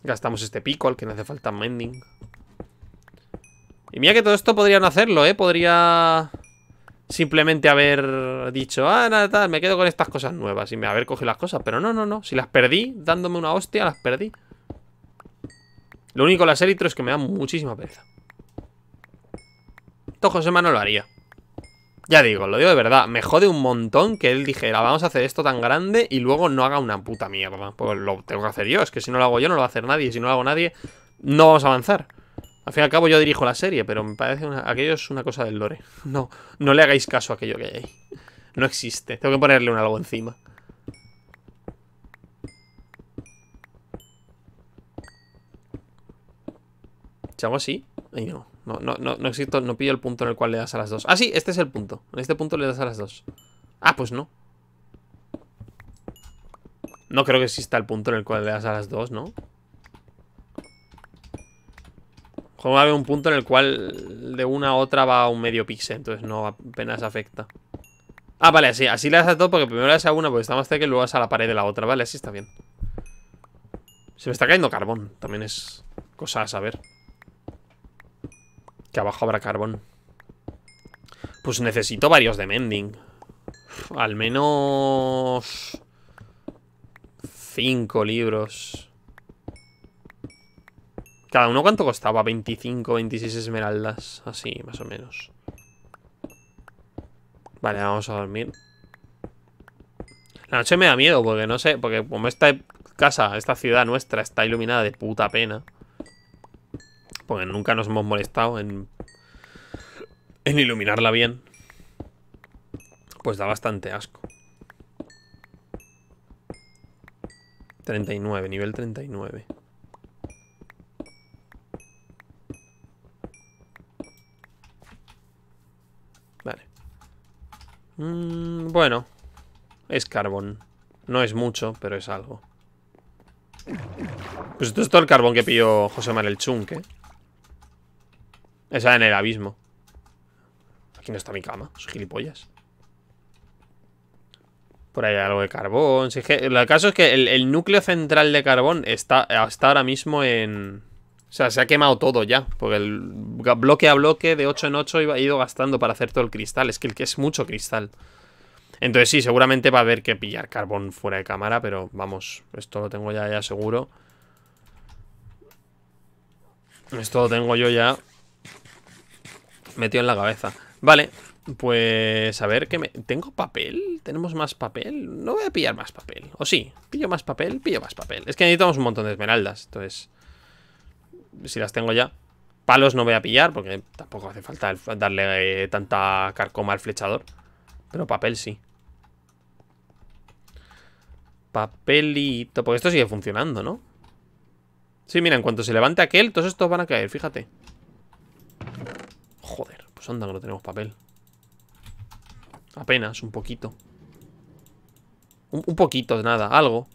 Gastamos este pico al que no hace falta mending. Y mira que todo esto podría no hacerlo, ¿eh? Podría simplemente haber dicho, ah, nada, me quedo con estas cosas nuevas y me haber cogido las cosas. Pero no, no, no. Si las perdí, dándome una hostia, las perdí. Lo único, las élitros es que me da muchísima pereza. Esto Josema no lo haría. Ya digo, lo digo de verdad, me jode un montón que él dijera, vamos a hacer esto tan grande y luego no haga una puta mierda. Pues lo tengo que hacer yo, es que si no lo hago yo no lo va a hacer nadie, y si no lo hago nadie no vamos a avanzar. Al fin y al cabo yo dirijo la serie, pero me parece una, aquello es una cosa del lore. [laughs] No, no le hagáis caso a aquello que hay ahí. No existe, tengo que ponerle un algo encima. ¿Echamos así, ahí no. No, no, no, no existo, no pillo el punto en el cual le das a las dos. Ah, sí, este es el punto. En este punto le das a las dos. Ah, pues no. No creo que exista el punto en el cual le das a las dos, ¿no? Como va a haber un punto en el cual de una a otra va un medio píxel, entonces no apenas afecta. Ah, vale, así, así le das a todo porque primero le das a una porque está más cerca y luego vas a la pared de la otra. Vale, así está bien. Se me está cayendo carbón, también es cosa a saber. Que abajo habrá carbón. Pues necesito varios de mending. Al menos... Cinco libros. ¿Cada uno cuánto costaba? 25, 26 esmeraldas. Así, más o menos. Vale, vamos a dormir. La noche me da miedo porque no sé... Porque como esta casa, esta ciudad nuestra está iluminada de puta pena porque nunca nos hemos molestado en, en iluminarla bien, pues da bastante asco. 39, nivel 39. Vale. Mm, bueno. Es carbón. No es mucho, pero es algo. Pues esto es todo el carbón que pilló José Manuel Chunque. ¿eh? sea, en el abismo. Aquí no está mi cama, Son gilipollas. Por ahí hay algo de carbón. el caso es que el, núcleo central de carbón está hasta ahora mismo en... O sea, se ha quemado todo ya. Porque el bloque a bloque, de 8 en 8, iba, ido gastando para hacer todo el cristal. Es que, el que es mucho cristal. Entonces sí, seguramente va a haber que pillar carbón fuera de cámara, pero vamos, esto lo tengo ya, ya seguro. Esto lo tengo yo ya metió en la cabeza. Vale, pues a ver me... ¿Tengo papel? ¿Tenemos más papel? No voy a pillar más papel. ¿O sí? ¿Pillo más papel? Pillo más papel. Es que necesitamos un montón de esmeraldas, entonces... Si las tengo ya. Palos no voy a pillar porque tampoco hace falta darle eh, tanta carcoma al flechador. Pero papel sí. Papelito. Porque esto sigue funcionando, ¿no? Sí, mira, en cuanto se levante aquel, todos estos van a caer, fíjate. Pues anda, que no tenemos papel. Apenas, un poquito. Un, un poquito de nada, algo.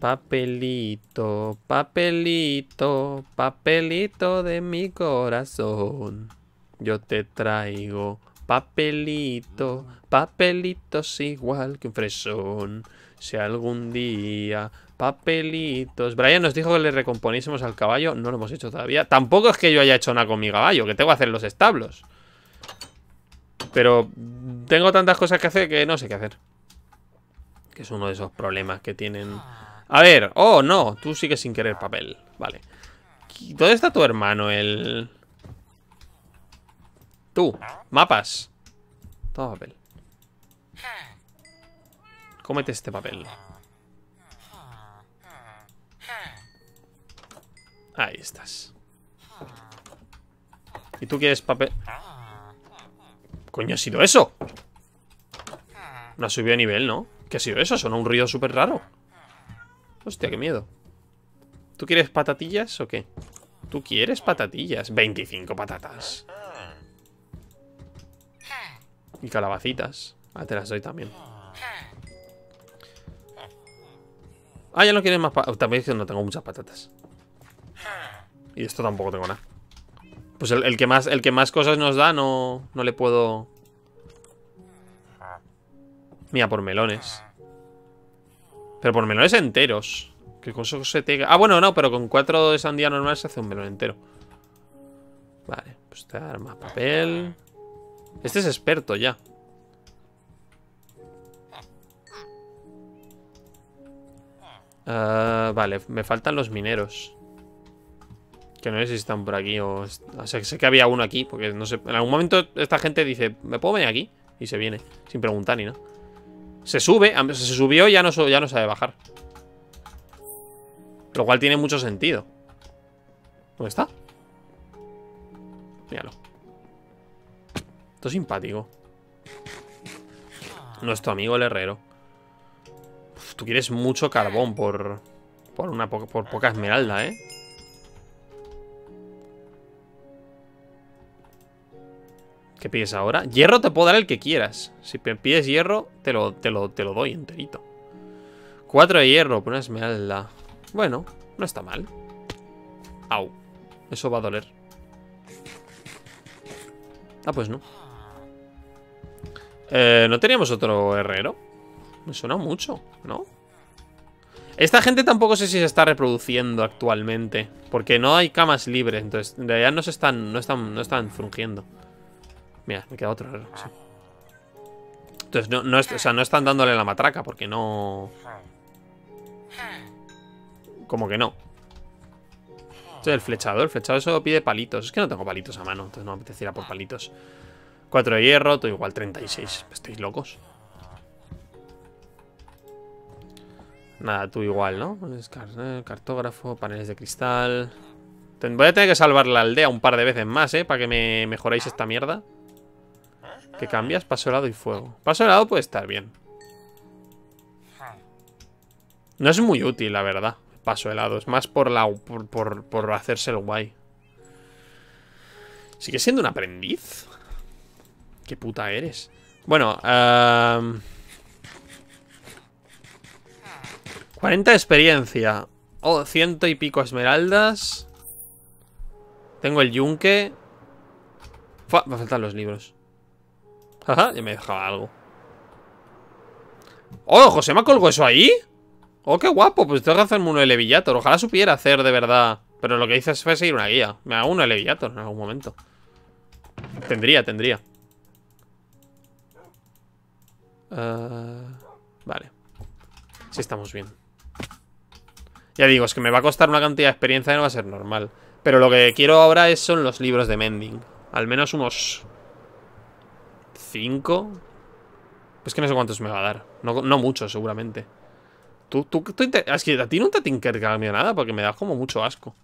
Papelito, papelito, papelito de mi corazón. Yo te traigo papelito, papelitos igual que un fresón. Si algún día... Papelitos. Brian nos dijo que le recomponiésemos al caballo. No lo hemos hecho todavía. Tampoco es que yo haya hecho nada con mi caballo, que tengo que hacer los establos. Pero tengo tantas cosas que hacer que no sé qué hacer. Que es uno de esos problemas que tienen... A ver, oh, no, tú sigues sin querer papel. Vale. ¿Dónde está tu hermano, el...? Tú, mapas. Todo papel. Cómete este papel. Ahí estás. ¿Y tú quieres papel? ¿Coño ha sido eso? No ha subido a nivel, ¿no? ¿Qué ha sido eso? Sonó un ruido súper raro. Hostia, qué miedo. ¿Tú quieres patatillas o qué? ¿Tú quieres patatillas? 25 patatas. Y calabacitas. Ah, te las doy también. Ah, ya no quieren más patatas. Oh, también es no tengo muchas patatas. Y esto tampoco tengo nada. Pues el, que, más, el que más cosas nos da no, no le puedo... Mira, por melones. Pero por melones enteros. Que con se te... Ah, bueno, no, pero con cuatro de sandía normal se hace un melón entero. Vale, pues te dar más papel. Este es experto ya. Ah, vale, me faltan los mineros. Que no sé si están por aquí o... sé que había uno aquí, porque no sé... En algún momento esta gente dice, ¿me puedo venir aquí? Y se viene, sin preguntar ni nada. Se sube, se subió y ya no, ya no sabe bajar. Lo cual tiene mucho sentido. ¿Dónde está? Míralo. Esto es simpático. Nuestro amigo el herrero tú quieres mucho carbón por, por, una por poca esmeralda, ¿eh? ¿Qué pides ahora? Hierro te puedo dar el que quieras. Si pides hierro, te lo, te lo, te lo doy enterito. Cuatro de hierro por una esmeralda. Bueno, no está mal. Au. Eso va a doler. Ah, pues no. Eh, ¿No teníamos otro herrero? Me suena mucho, ¿no? Esta gente tampoco sé si se está reproduciendo actualmente. Porque no hay camas libres. Entonces, en realidad no se están. No están, están frungiendo. Mira, me queda otro raro. Entonces, no, o sea, no están dándole la matraca porque no. Como que no. el flechador. El flechado solo pide palitos. Es que no tengo palitos a mano. Entonces no me apetece ir a por palitos. Cuatro de hierro, todo igual 36. ¿Estáis locos? Nada, tú igual, ¿no? Eh, cartógrafo, paneles de cristal... Voy a tener que salvar la aldea un par de veces más, ¿eh? Para que me mejoréis esta mierda. ¿Qué cambias? Paso helado y fuego. Paso helado puede estar bien. No es muy útil, la verdad. Paso helado. Es más por, la, por, hacerse el guay. ¿Sigue siendo un aprendiz? ¿Qué puta eres? Bueno, eh... 40 experiencia. Oh, ciento y pico esmeraldas. Tengo el yunque. me faltan los libros. Ajá, ya me dejaba algo. ¡Oh, José me ha colgado eso ahí! ¡Oh, qué guapo! Pues tengo que hacerme un de Ojalá supiera hacer de verdad. Pero lo que hice fue seguir una guía. Me hago un de en algún momento. Tendría, tendría. Eh, vale. Si estamos bien. Ya digo, es que me va a costar una cantidad de experiencia Y no va a ser normal. Pero lo que quiero ahora es, son los libros de Mending. Al menos unos... ¿Cinco? Es que no sé cuántos me va a dar. No, mucho, muchos, seguramente. Tú, tú, es que a ti no te ni nada porque me da como mucho asco.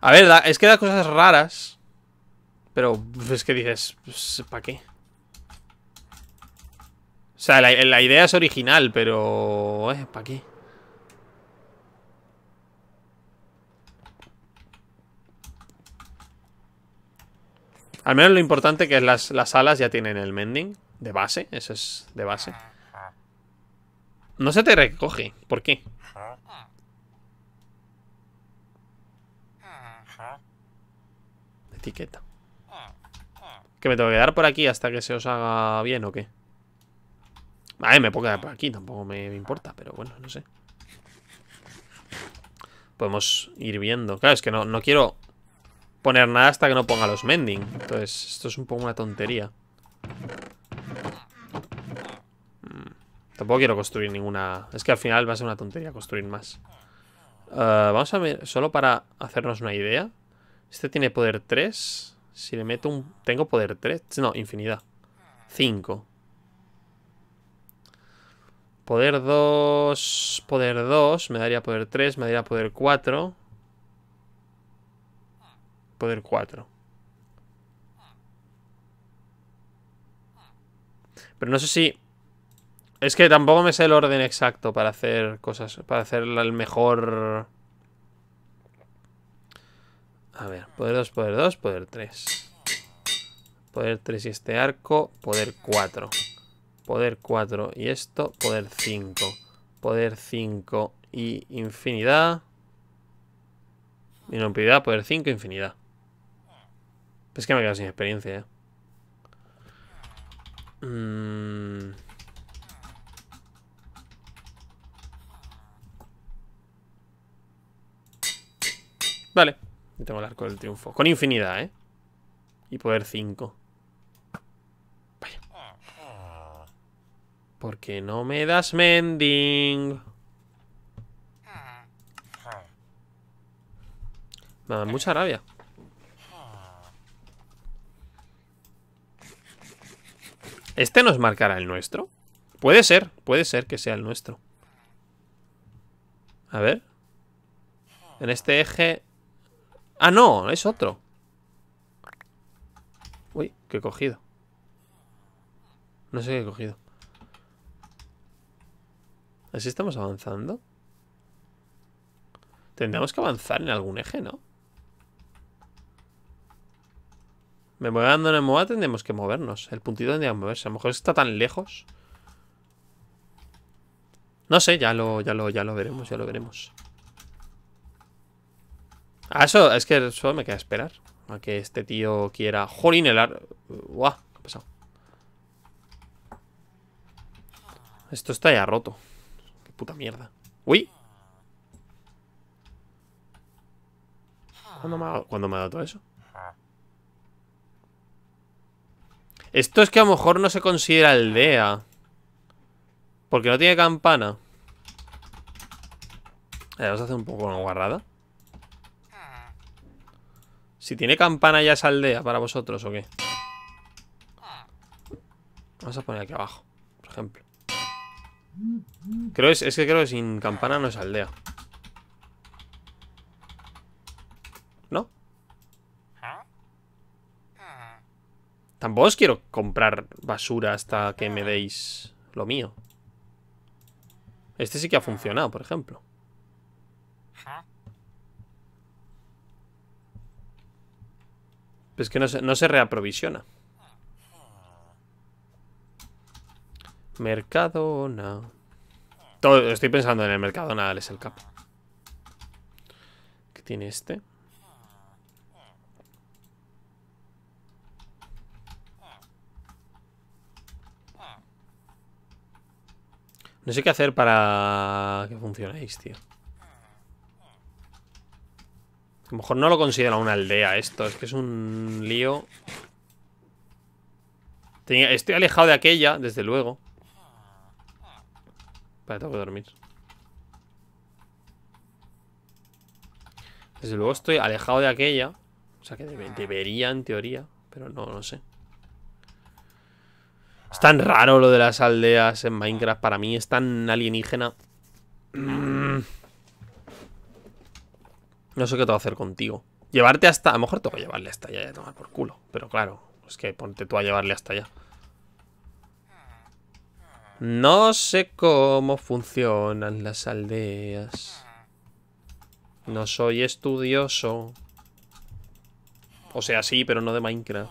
A ver, es que da cosas raras. Pero es que dices, pues, ¿para qué? O sea, la, idea es original, pero... Eh, ¿Para qué? Al menos lo importante que es las, las alas ya tienen el mending de base. Eso es de base. No se te recoge. ¿Por qué? Etiqueta. ¿Que me tengo que dar por aquí hasta que se os haga bien o qué? A me puedo quedar por aquí, tampoco me importa, pero bueno, no sé. Podemos ir viendo. Claro, es que no, no quiero poner nada hasta que no ponga los mending. Entonces, esto es un poco una tontería. Mm. Tampoco quiero construir ninguna... Es que al final va a ser una tontería construir más. Eh, vamos a ver, solo para hacernos una idea. Este tiene poder 3. Si le meto un... Tengo poder 3. No, infinidad. 5. Poder 2, poder 2, me daría poder 3, me daría poder 4. Poder 4. Pero no sé si... Es que tampoco me sé el orden exacto para hacer cosas, para hacer el mejor... A ver, poder 2, poder 2, poder 3. Poder 3 y este arco, poder 4 poder 4 y esto, poder 5. Poder 5 y infinidad. Inhabilidad, poder 5, infinidad. Es que me he quedado sin experiencia, ¿eh? Vale. Mm. Vale. Tengo el arco del triunfo. Con infinidad, ¿eh? Y poder 5. Porque no me das mending. Me da mucha rabia. ¿Este nos marcará el nuestro? Puede ser, puede ser que sea el nuestro. A ver. En este eje... Ah, no, es otro. Uy, que he cogido. No sé qué he cogido. Así estamos avanzando. Tendremos que avanzar en algún eje, ¿no? Me voy dando me moda, tendremos que movernos. El puntito tendría que moverse. A lo mejor está tan lejos. No sé, ya lo, ya lo, ya lo veremos, ya lo veremos. Ah, eso, es que solo me queda esperar. A que este tío quiera. Jolín, el ar. ¿qué ha pasado? Esto está ya roto. Puta mierda. ¡Uy! ¿Cuándo me ha, ¿cuándo me dado todo eso? Esto es que a lo mejor no se considera aldea. Porque no tiene campana. vamos a hacer un poco una guarrada. Si tiene campana ya es aldea para vosotros o qué. Vamos a poner aquí abajo, por ejemplo. Creo es, que creo que sin campana no es aldea. ¿No? Tampoco os quiero comprar basura hasta que me deis lo mío. Este sí que ha funcionado, por ejemplo. Es pues que no se, no se reaprovisiona. Mercadona. Todo, estoy pensando en el Mercadona, es el cap. ¿Qué tiene este? No sé qué hacer para que funcionéis, tío. A lo mejor no lo considera una aldea esto. Es que es un lío. estoy alejado de aquella, desde luego. Vale, tengo que dormir. Desde luego estoy alejado de aquella. O sea que ah. debería, en teoría. Pero no, no sé. Es tan raro lo de las aldeas en Minecraft. Para mí es tan alienígena. No sé qué te que a hacer contigo. Llevarte hasta... A lo mejor tengo que llevarle hasta allá y a tomar por culo. Pero claro, es que ponte tú a llevarle hasta allá. No sé cómo funcionan las aldeas. No soy estudioso. O sea, sí, pero no de Minecraft.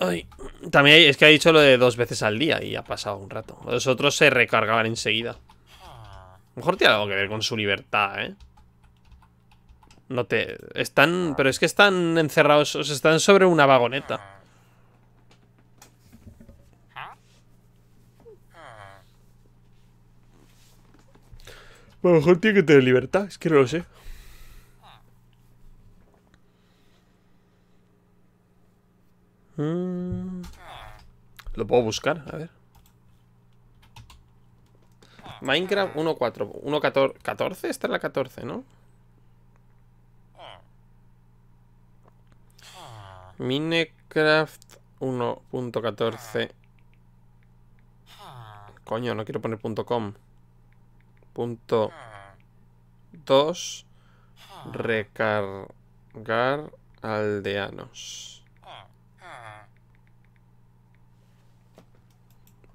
Ay, también es que ha dicho lo de dos veces al día y ha pasado un rato. Los otros se recargaban enseguida. Mejor tiene algo que ver con su libertad, ¿eh? No te... Están... Pero es que están encerrados... O sea, están sobre una vagoneta. A lo mejor tiene que tener libertad, es que no lo sé. Mm. Lo puedo buscar, a ver. Minecraft 1.4. 1.14. Esta es la 14, ¿no? Minecraft 1.14 Coño, no quiero poner .com Punto 2. Recargar aldeanos.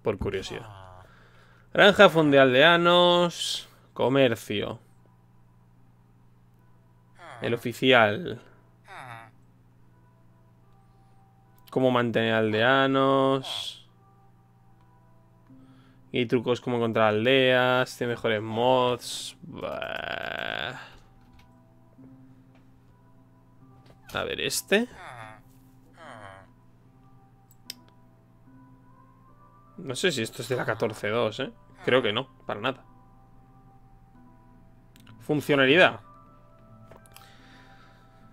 Por curiosidad. Granja de aldeanos. Comercio. El oficial. Cómo mantener aldeanos. Y trucos como encontrar aldeas, de mejores mods. A ver, este. No sé si esto es de la 14.2, ¿eh? Creo que no, para nada. Funcionalidad.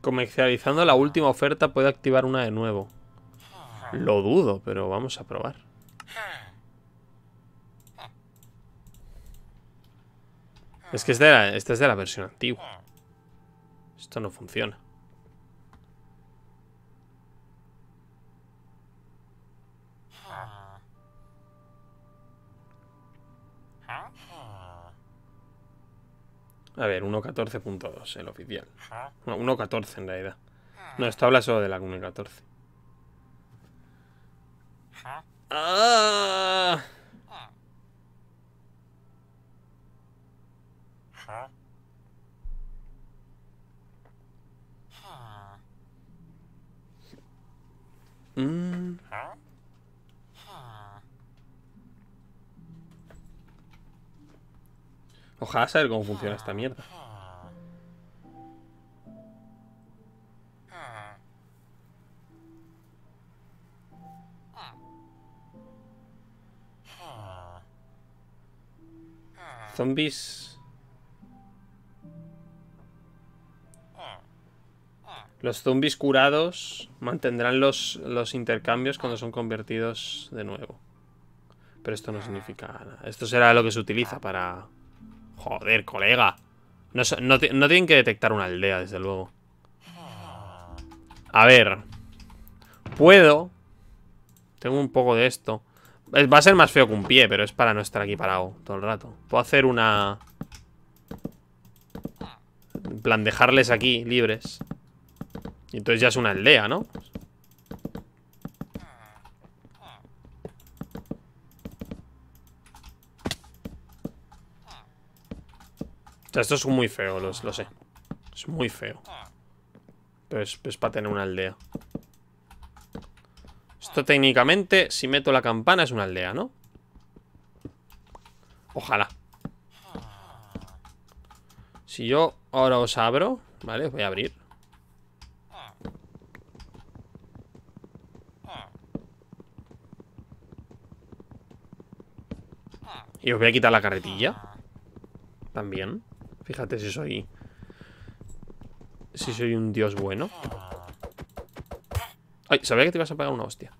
Comercializando la última oferta puede activar una de nuevo. Lo dudo, pero vamos a probar. Es que esta es de la, la versión antigua. Esto no funciona. A ver, 1.14.2, el oficial. No, 1.14 en realidad. Ah. No, esto habla solo de la 1.14. ¡Ah! Mm. Ojalá saber cómo funciona esta mierda. Zombies... Los zombies curados mantendrán los, los intercambios cuando son convertidos de nuevo. Pero esto no significa nada. Esto será lo que se utiliza para Joder, colega. No, tienen que detectar una aldea, desde luego. A ver. Puedo. Tengo un poco de esto. Eh, va a ser más feo que un pie, pero es para no estar aquí parado todo el rato. Puedo hacer una... En plan, dejarles aquí libres. Y entonces ya es una aldea, ¿no? esto es muy feo, lo, sé. Es muy feo. Pero es para tener una aldea. Esto técnicamente, si meto la campana, es una aldea, ¿no? Ojalá. Si yo ahora os abro, ¿vale? Os voy a abrir. Y os voy a quitar la carretilla. También. Fíjate si soy... Si soy un dios bueno. Ay, sabía que te ibas a pegar una hostia.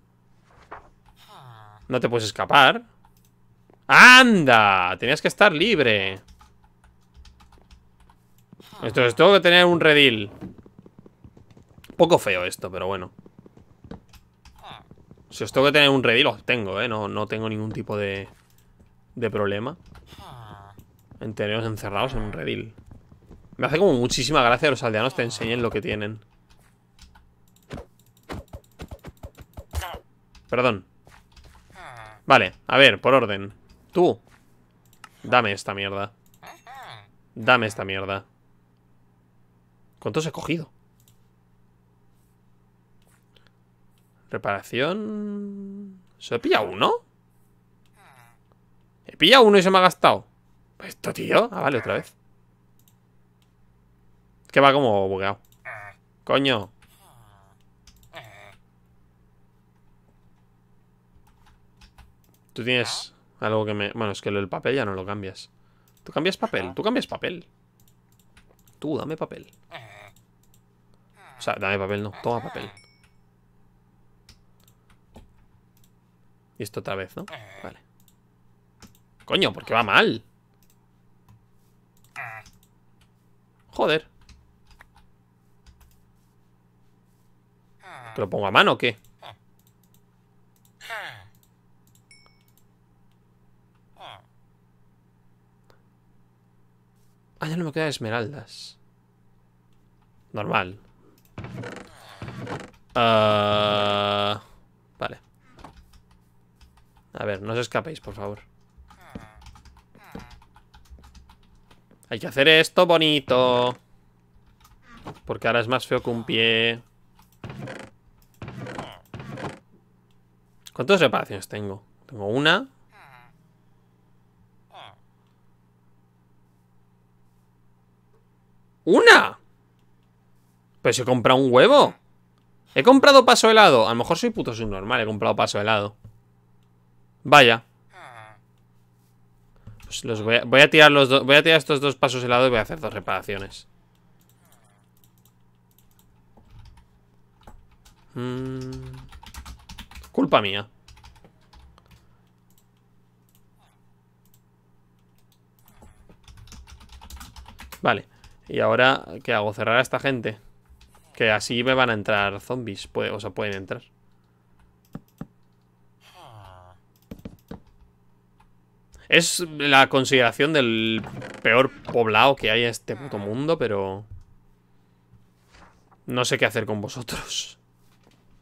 No te puedes escapar. ¡Anda! Tenías que estar libre. Esto es tengo que tener un redil. Poco feo esto, pero bueno. Si os tengo que tener un redil, os tengo, ¿eh? No, no tengo ningún tipo de, de problema enteros encerrados en un redil. Me hace como muchísima gracia que los aldeanos te enseñen lo que tienen. Perdón. Vale, a ver, por orden. Tú. Dame esta mierda. Dame esta mierda. ¿Cuántos he cogido? Reparación... ¿Se he uno? He pillado uno y se me ha gastado. ¿Esto, tío? Ah, vale, otra vez. Es que va como bugueado. Coño. Tú tienes algo que me... Bueno, es que el papel ya no lo cambias. Tú cambias papel, tú cambias papel. Tú, dame papel. O sea, dame papel, no. Toma papel. Y esto otra vez, ¿no? Vale. Coño, porque va mal. Joder. ¿Te lo pongo a mano o qué? Ah, ya no me quedan esmeraldas. Normal. Ah, vale. A ver, no os escapéis, por favor. Hay que hacer esto bonito. Porque ahora es más feo que un pie. ¿Cuántas reparaciones tengo? Tengo una. ¡Una! Pero si he comprado un huevo. He comprado paso helado. A lo mejor soy puto normal. He comprado paso helado. Vaya. Pues voy a, tirar los voy a tirar estos dos pasos helados y voy a hacer dos reparaciones. Mm. culpa mía. Vale. ¿Y ahora qué hago? ¿Cerrar a esta gente? Que así me van a entrar zombies. o sea, pueden entrar. Es la consideración del peor poblado que hay en este puto ah. mundo, pero... No sé qué hacer con vosotros.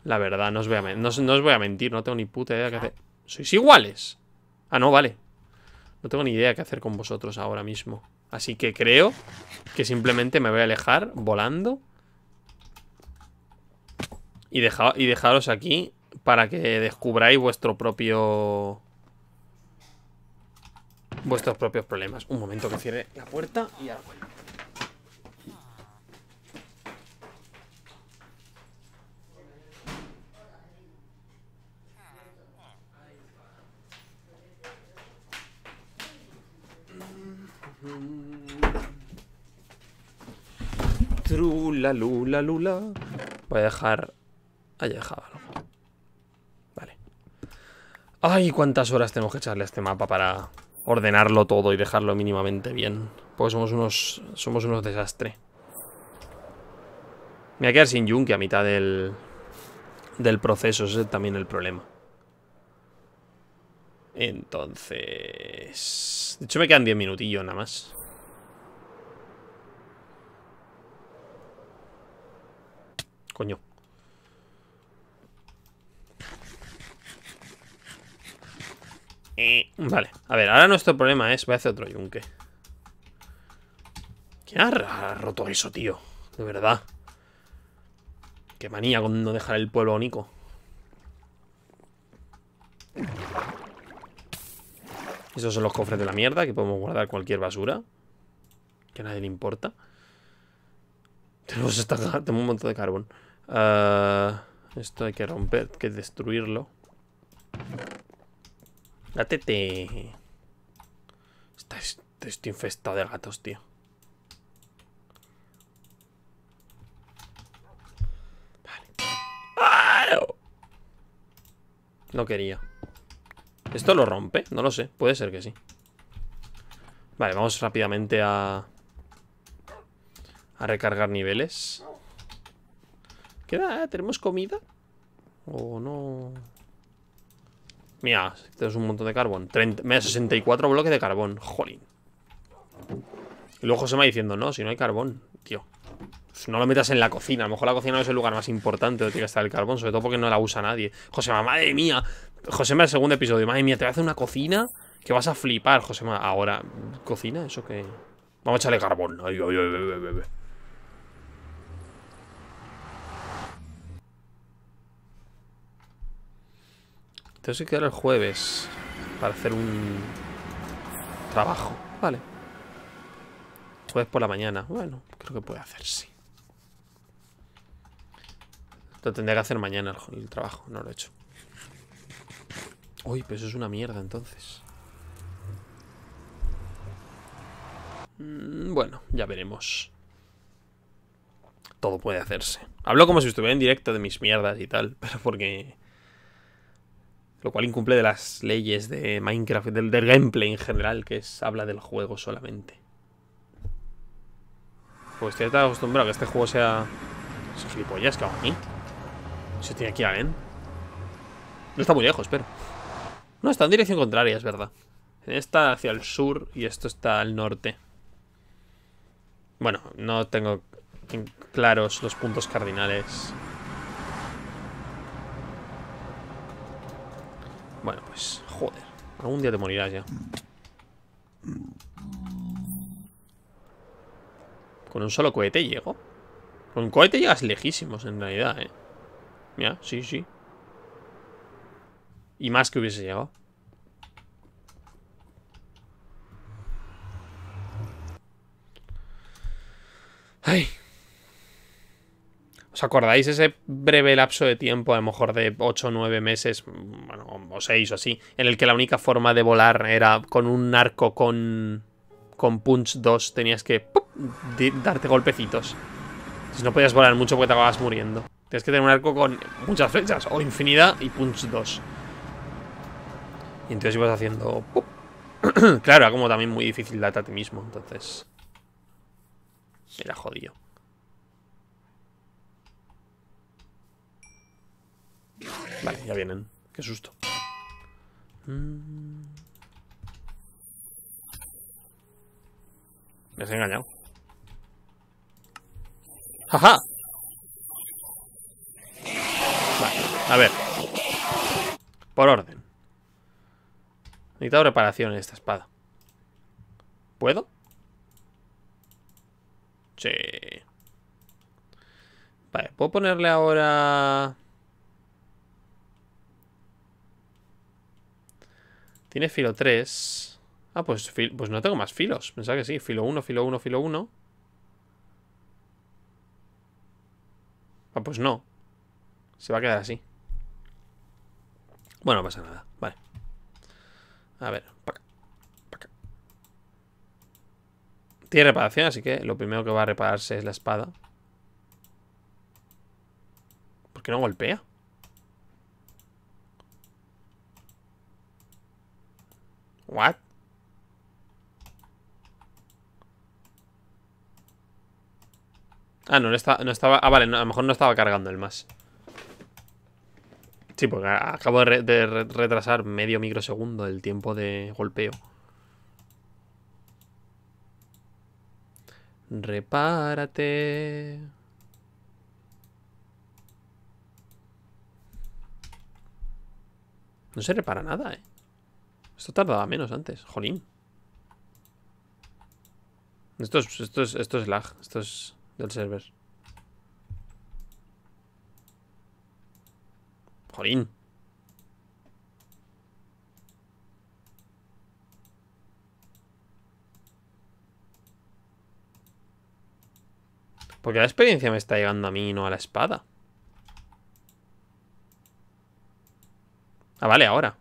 La verdad, no os voy a, voy a mentir, no tengo ni puta idea qué hacer. ¿Sois iguales? Ah, no, vale. No tengo ni idea qué hacer con vosotros ahora mismo. Así que creo que simplemente me voy a alejar volando. Y, y dejaros aquí para que descubráis vuestro propio vuestros propios problemas. Un momento que cierre la puerta y ahora vuelvo. Trula, lula, lula. Voy a dejar... Ahí dejaba Vale. Ay, cuántas horas tenemos que echarle a este mapa para ordenarlo todo y dejarlo mínimamente bien. Porque somos unos, somos unos desastre. Me voy a quedar sin yunque a mitad del, del proceso. Ese es también el problema. Entonces... De hecho me quedan 10 minutillos nada más. Coño. Eh, vale, a ver, ahora nuestro problema es... Voy a hacer otro yunque. ¿Quién ha roto eso, tío? De verdad. Qué manía con no dejar el pueblo único. Esos son los cofres de la mierda que podemos guardar cualquier basura. Que a nadie le importa. Tenemos, tenemos un montón de carbón. Ah, esto hay que romper, hay que destruirlo. Espérate, te... Está, infestado de gatos, tío. No quería ¿Esto lo rompe? No lo sé, puede ser que sí Vale, vamos rápidamente a... A recargar niveles ¿Qué da? ¿Tenemos comida? ¿O no? Mira, es un montón de carbón. 30, mira, 64 bloques de carbón. Jolín. Y luego José va diciendo, no, si no hay carbón, tío. no lo metas en la cocina. A lo mejor la cocina no es el lugar más importante donde tiene que estar el carbón, sobre todo porque no la usa nadie. Josema, madre mía. Josema, el segundo episodio. Madre mía, te va a hacer una cocina que vas a flipar, Josema. Ahora, ¿cocina? ¿Eso que Vamos a echarle carbón. Ay, ay, ay, yo sí que quedar el jueves para hacer un trabajo. Vale. Jueves por la mañana. Bueno, creo que puede hacerse. Lo tendría que hacer mañana el, el trabajo, no lo he hecho. Uy, pero eso es una mierda entonces. Mm, bueno, ya veremos. Todo puede hacerse. Hablo como si estuviera en directo de mis mierdas y tal, [laughs] pero porque lo cual incumple de las leyes de Minecraft, del, del gameplay en general, que es, habla del juego solamente. Pues estoy acostumbrado a que este juego sea... Si gilipollas que hago aquí. Se tiene aquí Ben. No está muy lejos, pero... No, está en dirección contraria, es verdad. Está hacia el sur y esto está al norte. Bueno, no tengo claros los puntos cardinales Bueno, pues, joder. Algún día te morirás ya. Con un solo cohete llego. Con un cohete llegas lejísimos, en realidad, ¿eh? Ya, sí, sí. Y más que hubiese llegado. ¿Os acordáis ese breve lapso de tiempo, a lo mejor de 8 o 9 meses, o 6 o así, en el que la única forma de volar era con un arco con, con Punch 2, tenías que darte golpecitos? si no podías volar mucho porque te acababas muriendo. Tienes que tener un arco con muchas flechas, o infinidad y Punch 2. Y entonces ibas haciendo... [clears throat] claro, era como también muy difícil darte a ti mismo, entonces... Era jodido. Vale, ya vienen. Qué susto. Mm. Me has engañado. ¡Jaja! Vale, a ver. Por orden. necesito reparación en esta espada. ¿Puedo? Sí. Vale, puedo ponerle ahora... Tiene filo 3. Ah, pues, pues no tengo más filos. Pensaba que sí. Filo 1, filo 1, filo 1. Ah, pues no. Se va a quedar así. Bueno, no pasa nada. Vale. A ver, para acá. Para acá. Tiene reparación, así que lo primero que va a repararse es la espada. ¿Por qué no golpea? What? Ah, no, no, estaba... Ah, vale, a lo mejor no estaba cargando el más. Sí, porque acabo de, retrasar medio microsegundo el tiempo de golpeo. Repárate. No se repara nada, eh. Esto tardaba menos antes. Jolín. Esto es, esto es, esto es lag. Esto es del server. Jolín. Porque la experiencia me está llegando a mí y no a la espada. Ah, vale, ahora.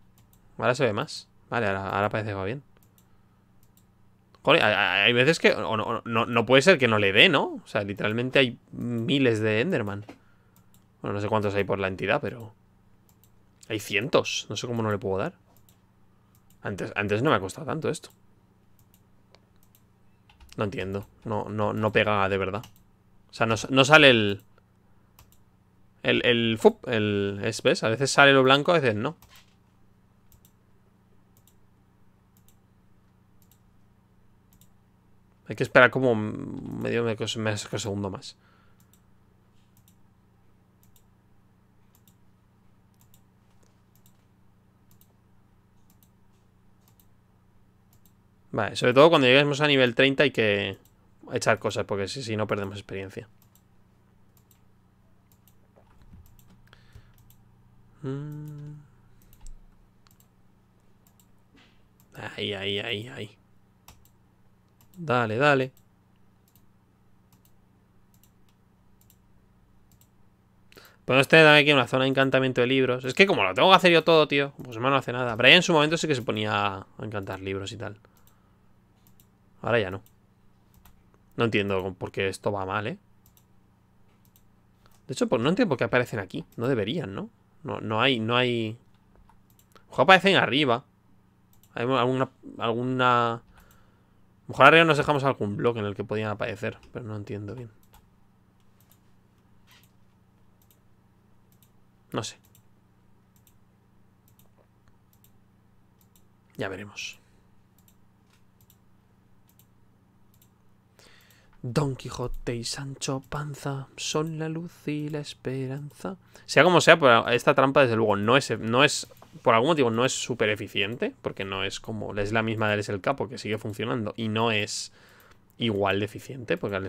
Ahora se ve más. Vale, ahora, parece que va bien. Joder, hay, veces que... no, puede ser que no le dé, ¿no? O sea, literalmente hay miles de Enderman. Bueno, no sé cuántos hay por la entidad, pero... Hay cientos. No sé cómo no le puedo dar. Antes, antes no me ha costado tanto esto. No entiendo. No, no, no pega de verdad. O sea, no, sale el... El, el, el, A veces sale lo blanco, a veces no. Hay que esperar como medio mes segundo más. Vale, sobre todo cuando lleguemos a nivel 30 hay que echar cosas, porque si, si no perdemos experiencia. Mm. Ahí, ahí, ahí, ahí. Dale, dale. no este también aquí una zona de encantamiento de libros. Es que como lo tengo que hacer yo todo, tío. Pues no hace nada. Brian en su momento sí que se ponía a encantar libros y tal. Ahora ya no. No entiendo por qué esto va mal, ¿eh? De hecho, no entiendo por qué aparecen aquí. No deberían, ¿no? No, no hay, no hay... Ojo, aparecen arriba. Hay alguna, alguna mejor arriba nos dejamos algún bloque en el que podían aparecer, pero no entiendo bien. No sé. Ya veremos. Don Quijote y Sancho Panza son la luz y la esperanza. Sea como sea, esta trampa, desde luego, no es, no es por algún motivo no es súper eficiente, porque no es como, es la misma del SLK porque sigue funcionando y no es igual de eficiente, porque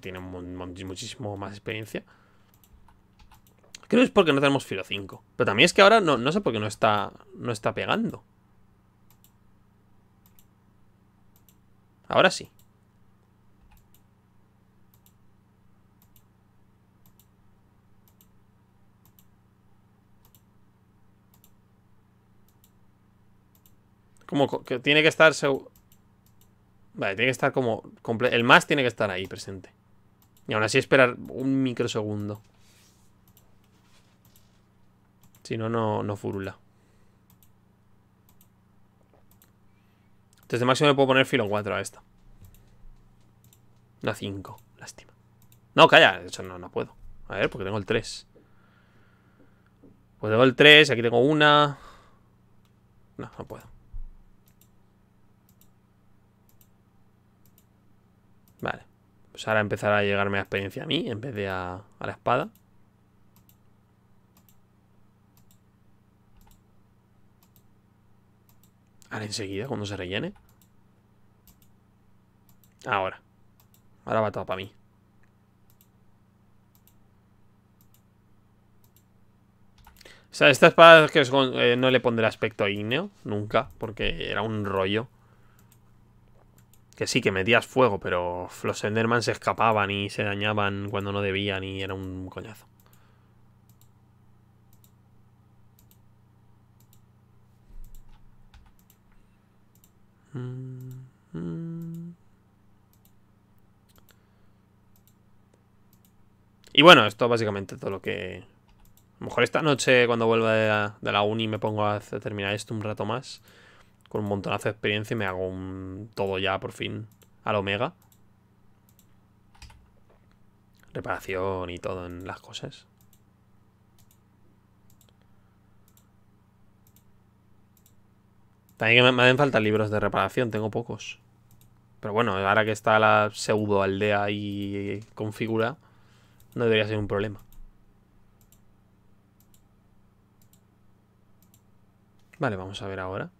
tiene muchísimo más experiencia. Creo que es porque no tenemos Filo 5. Pero también es que ahora no, no sé por qué no está, no está pegando. Ahora sí. Como que tiene que estar Vale, tiene que estar como... El más tiene que estar ahí presente. Y aún así esperar un microsegundo. Si no, no, no furula. de máximo me puedo poner filo 4 a esta. Una 5. Lástima. No, calla. De hecho, no, no puedo. A ver, porque tengo el 3. Pues tengo el 3, aquí tengo una. No, no puedo. sea, pues ahora empezará a llegarme la experiencia a mí en vez de a, la espada. Ahora enseguida, cuando se rellene. Ahora. Ahora va todo para mí. O sea, esta espada que es, eh, no le pondré aspecto ígneo, nunca, porque era un rollo que sí, que metías fuego, pero los Enderman se escapaban y se dañaban cuando no debían y era un coñazo. Y bueno, esto básicamente todo lo que... A lo mejor esta noche cuando vuelva de la uni me pongo a terminar esto un rato más con un montonazo de experiencia y me hago todo ya por fin al Omega. Reparación y todo en las cosas. También me, hacen falta libros de reparación, tengo pocos. Pero bueno, ahora que está la pseudo aldea y configura no debería ser un problema. Vale, vamos a ver ahora.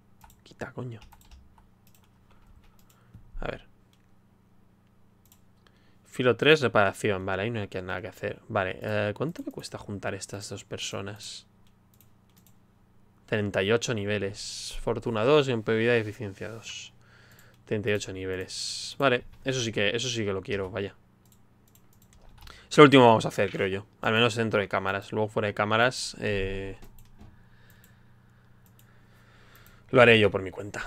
A ver. Filo 3, reparación. Vale, ahí no hay nada que hacer. Vale, eh, ¿cuánto me cuesta juntar estas dos personas? 38 niveles. Fortuna 2 y empleabilidad y eficiencia 2. 38 niveles. Vale, eso sí que, eso sí que lo quiero, vaya. Es lo último que vamos a hacer, creo yo. Al menos dentro de cámaras. Luego fuera de cámaras. Eh, lo haré yo por mi cuenta.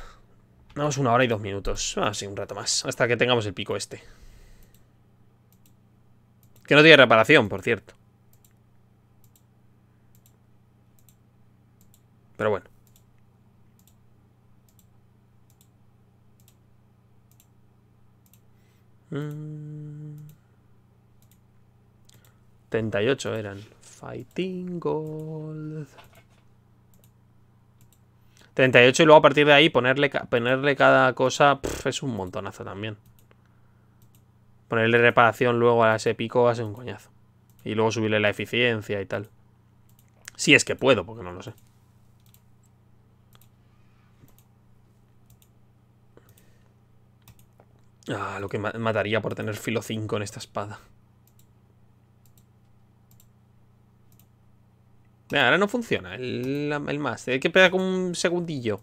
Vamos una hora y dos minutos. Así ah, sí, un rato más. Hasta que tengamos el pico este. Que no tiene reparación, por cierto. Pero bueno. 38 mm. eran. Fighting Gold. 38 y luego a partir de ahí ponerle, ponerle cada cosa es un montonazo también. Ponerle reparación luego a ese pico hace un coñazo. Y luego subirle la eficiencia y tal. Si es que puedo, porque no lo sé. Ah, lo que mataría por tener filo 5 en esta espada. ahora no funciona el, el más. Hay que esperar como un segundillo.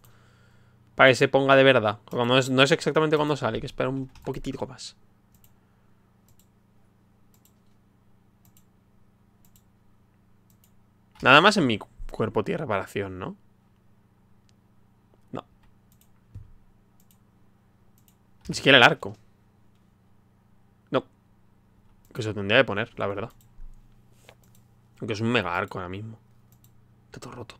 Para que se ponga de verdad. es, no es exactamente cuando sale, hay que esperar un poquitito más. Nada más en mi cuerpo tiene reparación, ¿no? No. Ni siquiera el arco. No. Que se tendría que poner, la verdad. Aunque es un mega arco ahora mismo. Está todo roto.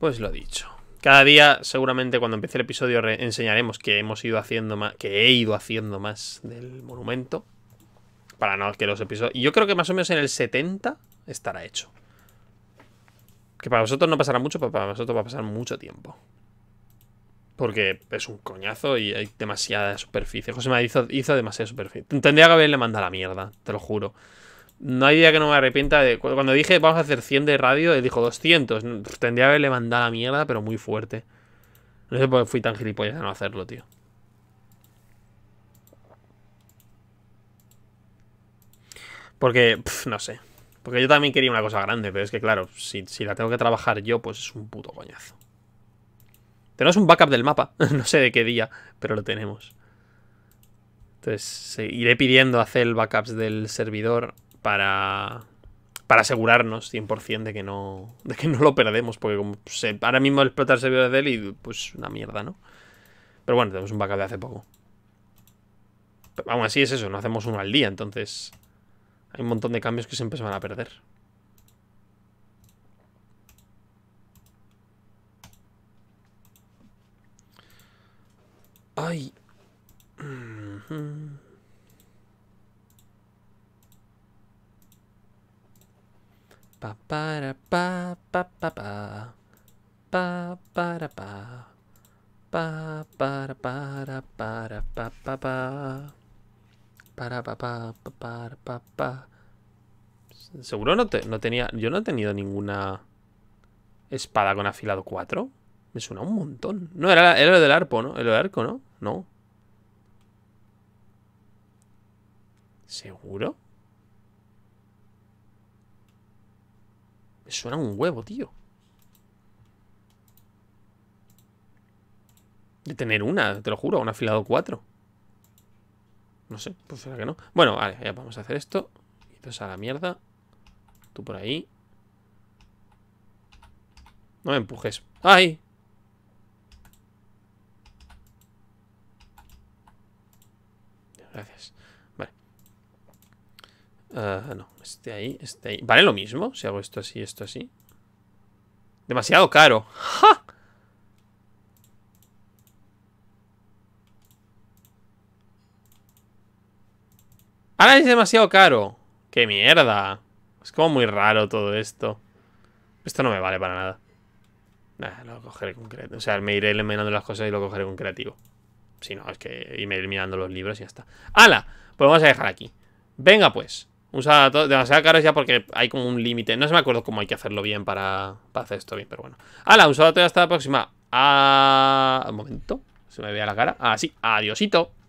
Pues lo dicho. Cada día, seguramente cuando empiece el episodio, enseñaremos que hemos ido haciendo más, que he ido haciendo más del monumento. Para no que los episodios. Y yo creo que más o menos en el 70 estará hecho. Que para vosotros no pasará mucho, pero para nosotros va a pasar mucho tiempo. Porque es un coñazo y hay demasiada superficie. José me hizo, hizo demasiada superficie. Tendría que haberle mandado la mierda, te lo juro. No hay día que no me arrepienta de... Cuando dije vamos a hacer 100 de radio, él dijo 200. Mm, tendría que haberle mandado la mierda, pero muy fuerte. No sé por qué fui tan gilipollas a no hacerlo, tío. Porque, no sé. Porque yo también quería una cosa grande, pero es que claro, si, si la tengo que trabajar yo, pues es un puto coñazo. Tenemos un backup del mapa. [laughs] no sé de qué día, pero lo tenemos. Entonces, iré pidiendo hacer backups del servidor para, para asegurarnos 100% de que, no, no lo perdemos. Porque pues, eh, ahora mismo explotar servidor de él y pues una mierda, ¿no? Pero bueno, tenemos un backup de hace poco. Pero aún así es eso, no hacemos uno al día, entonces hay un montón de cambios que se van a perder. Ay. pa Pa para pa pa pa pa. Pa para pa. Pa para para para pa pa pa. Para pa pa pa para pa pa. Seguro no, te, no tenía. Yo no he tenido ninguna espada con afilado 4. Me suena un montón. No, era, lo del arco, ¿no? El arco, ¿no? No. ¿Seguro? Me suena un huevo, tío. De tener una, te lo juro, un afilado 4. No sé, pues será que no. Bueno, vale, ya vamos a hacer esto. Y entonces a la mierda. Tú por ahí. No me empujes. ¡Ay! gracias. Vale. Ah, no, este ahí, este ahí. ¿Vale lo mismo si hago esto así, esto así? Demasiado caro. ¡Ja! Ahora es demasiado caro. ¡Qué mierda! Es como muy raro todo esto. Esto no me vale para nada. lo cogeré con creativo. O sea, me iré eliminando las cosas y lo cogeré con creativo. Si no, es que irme mirando los libros y ya está. ¡Hala! Pues vamos a dejar aquí. Venga, pues. un Usa Demasiado caro ya porque hay como un límite. No se me acuerdo cómo hay que hacerlo bien para, hacer esto bien, pero bueno. ¡Hala! Un saludo hasta la próxima. Ah, un momento. Se me vea la cara. ah sí, Adiosito.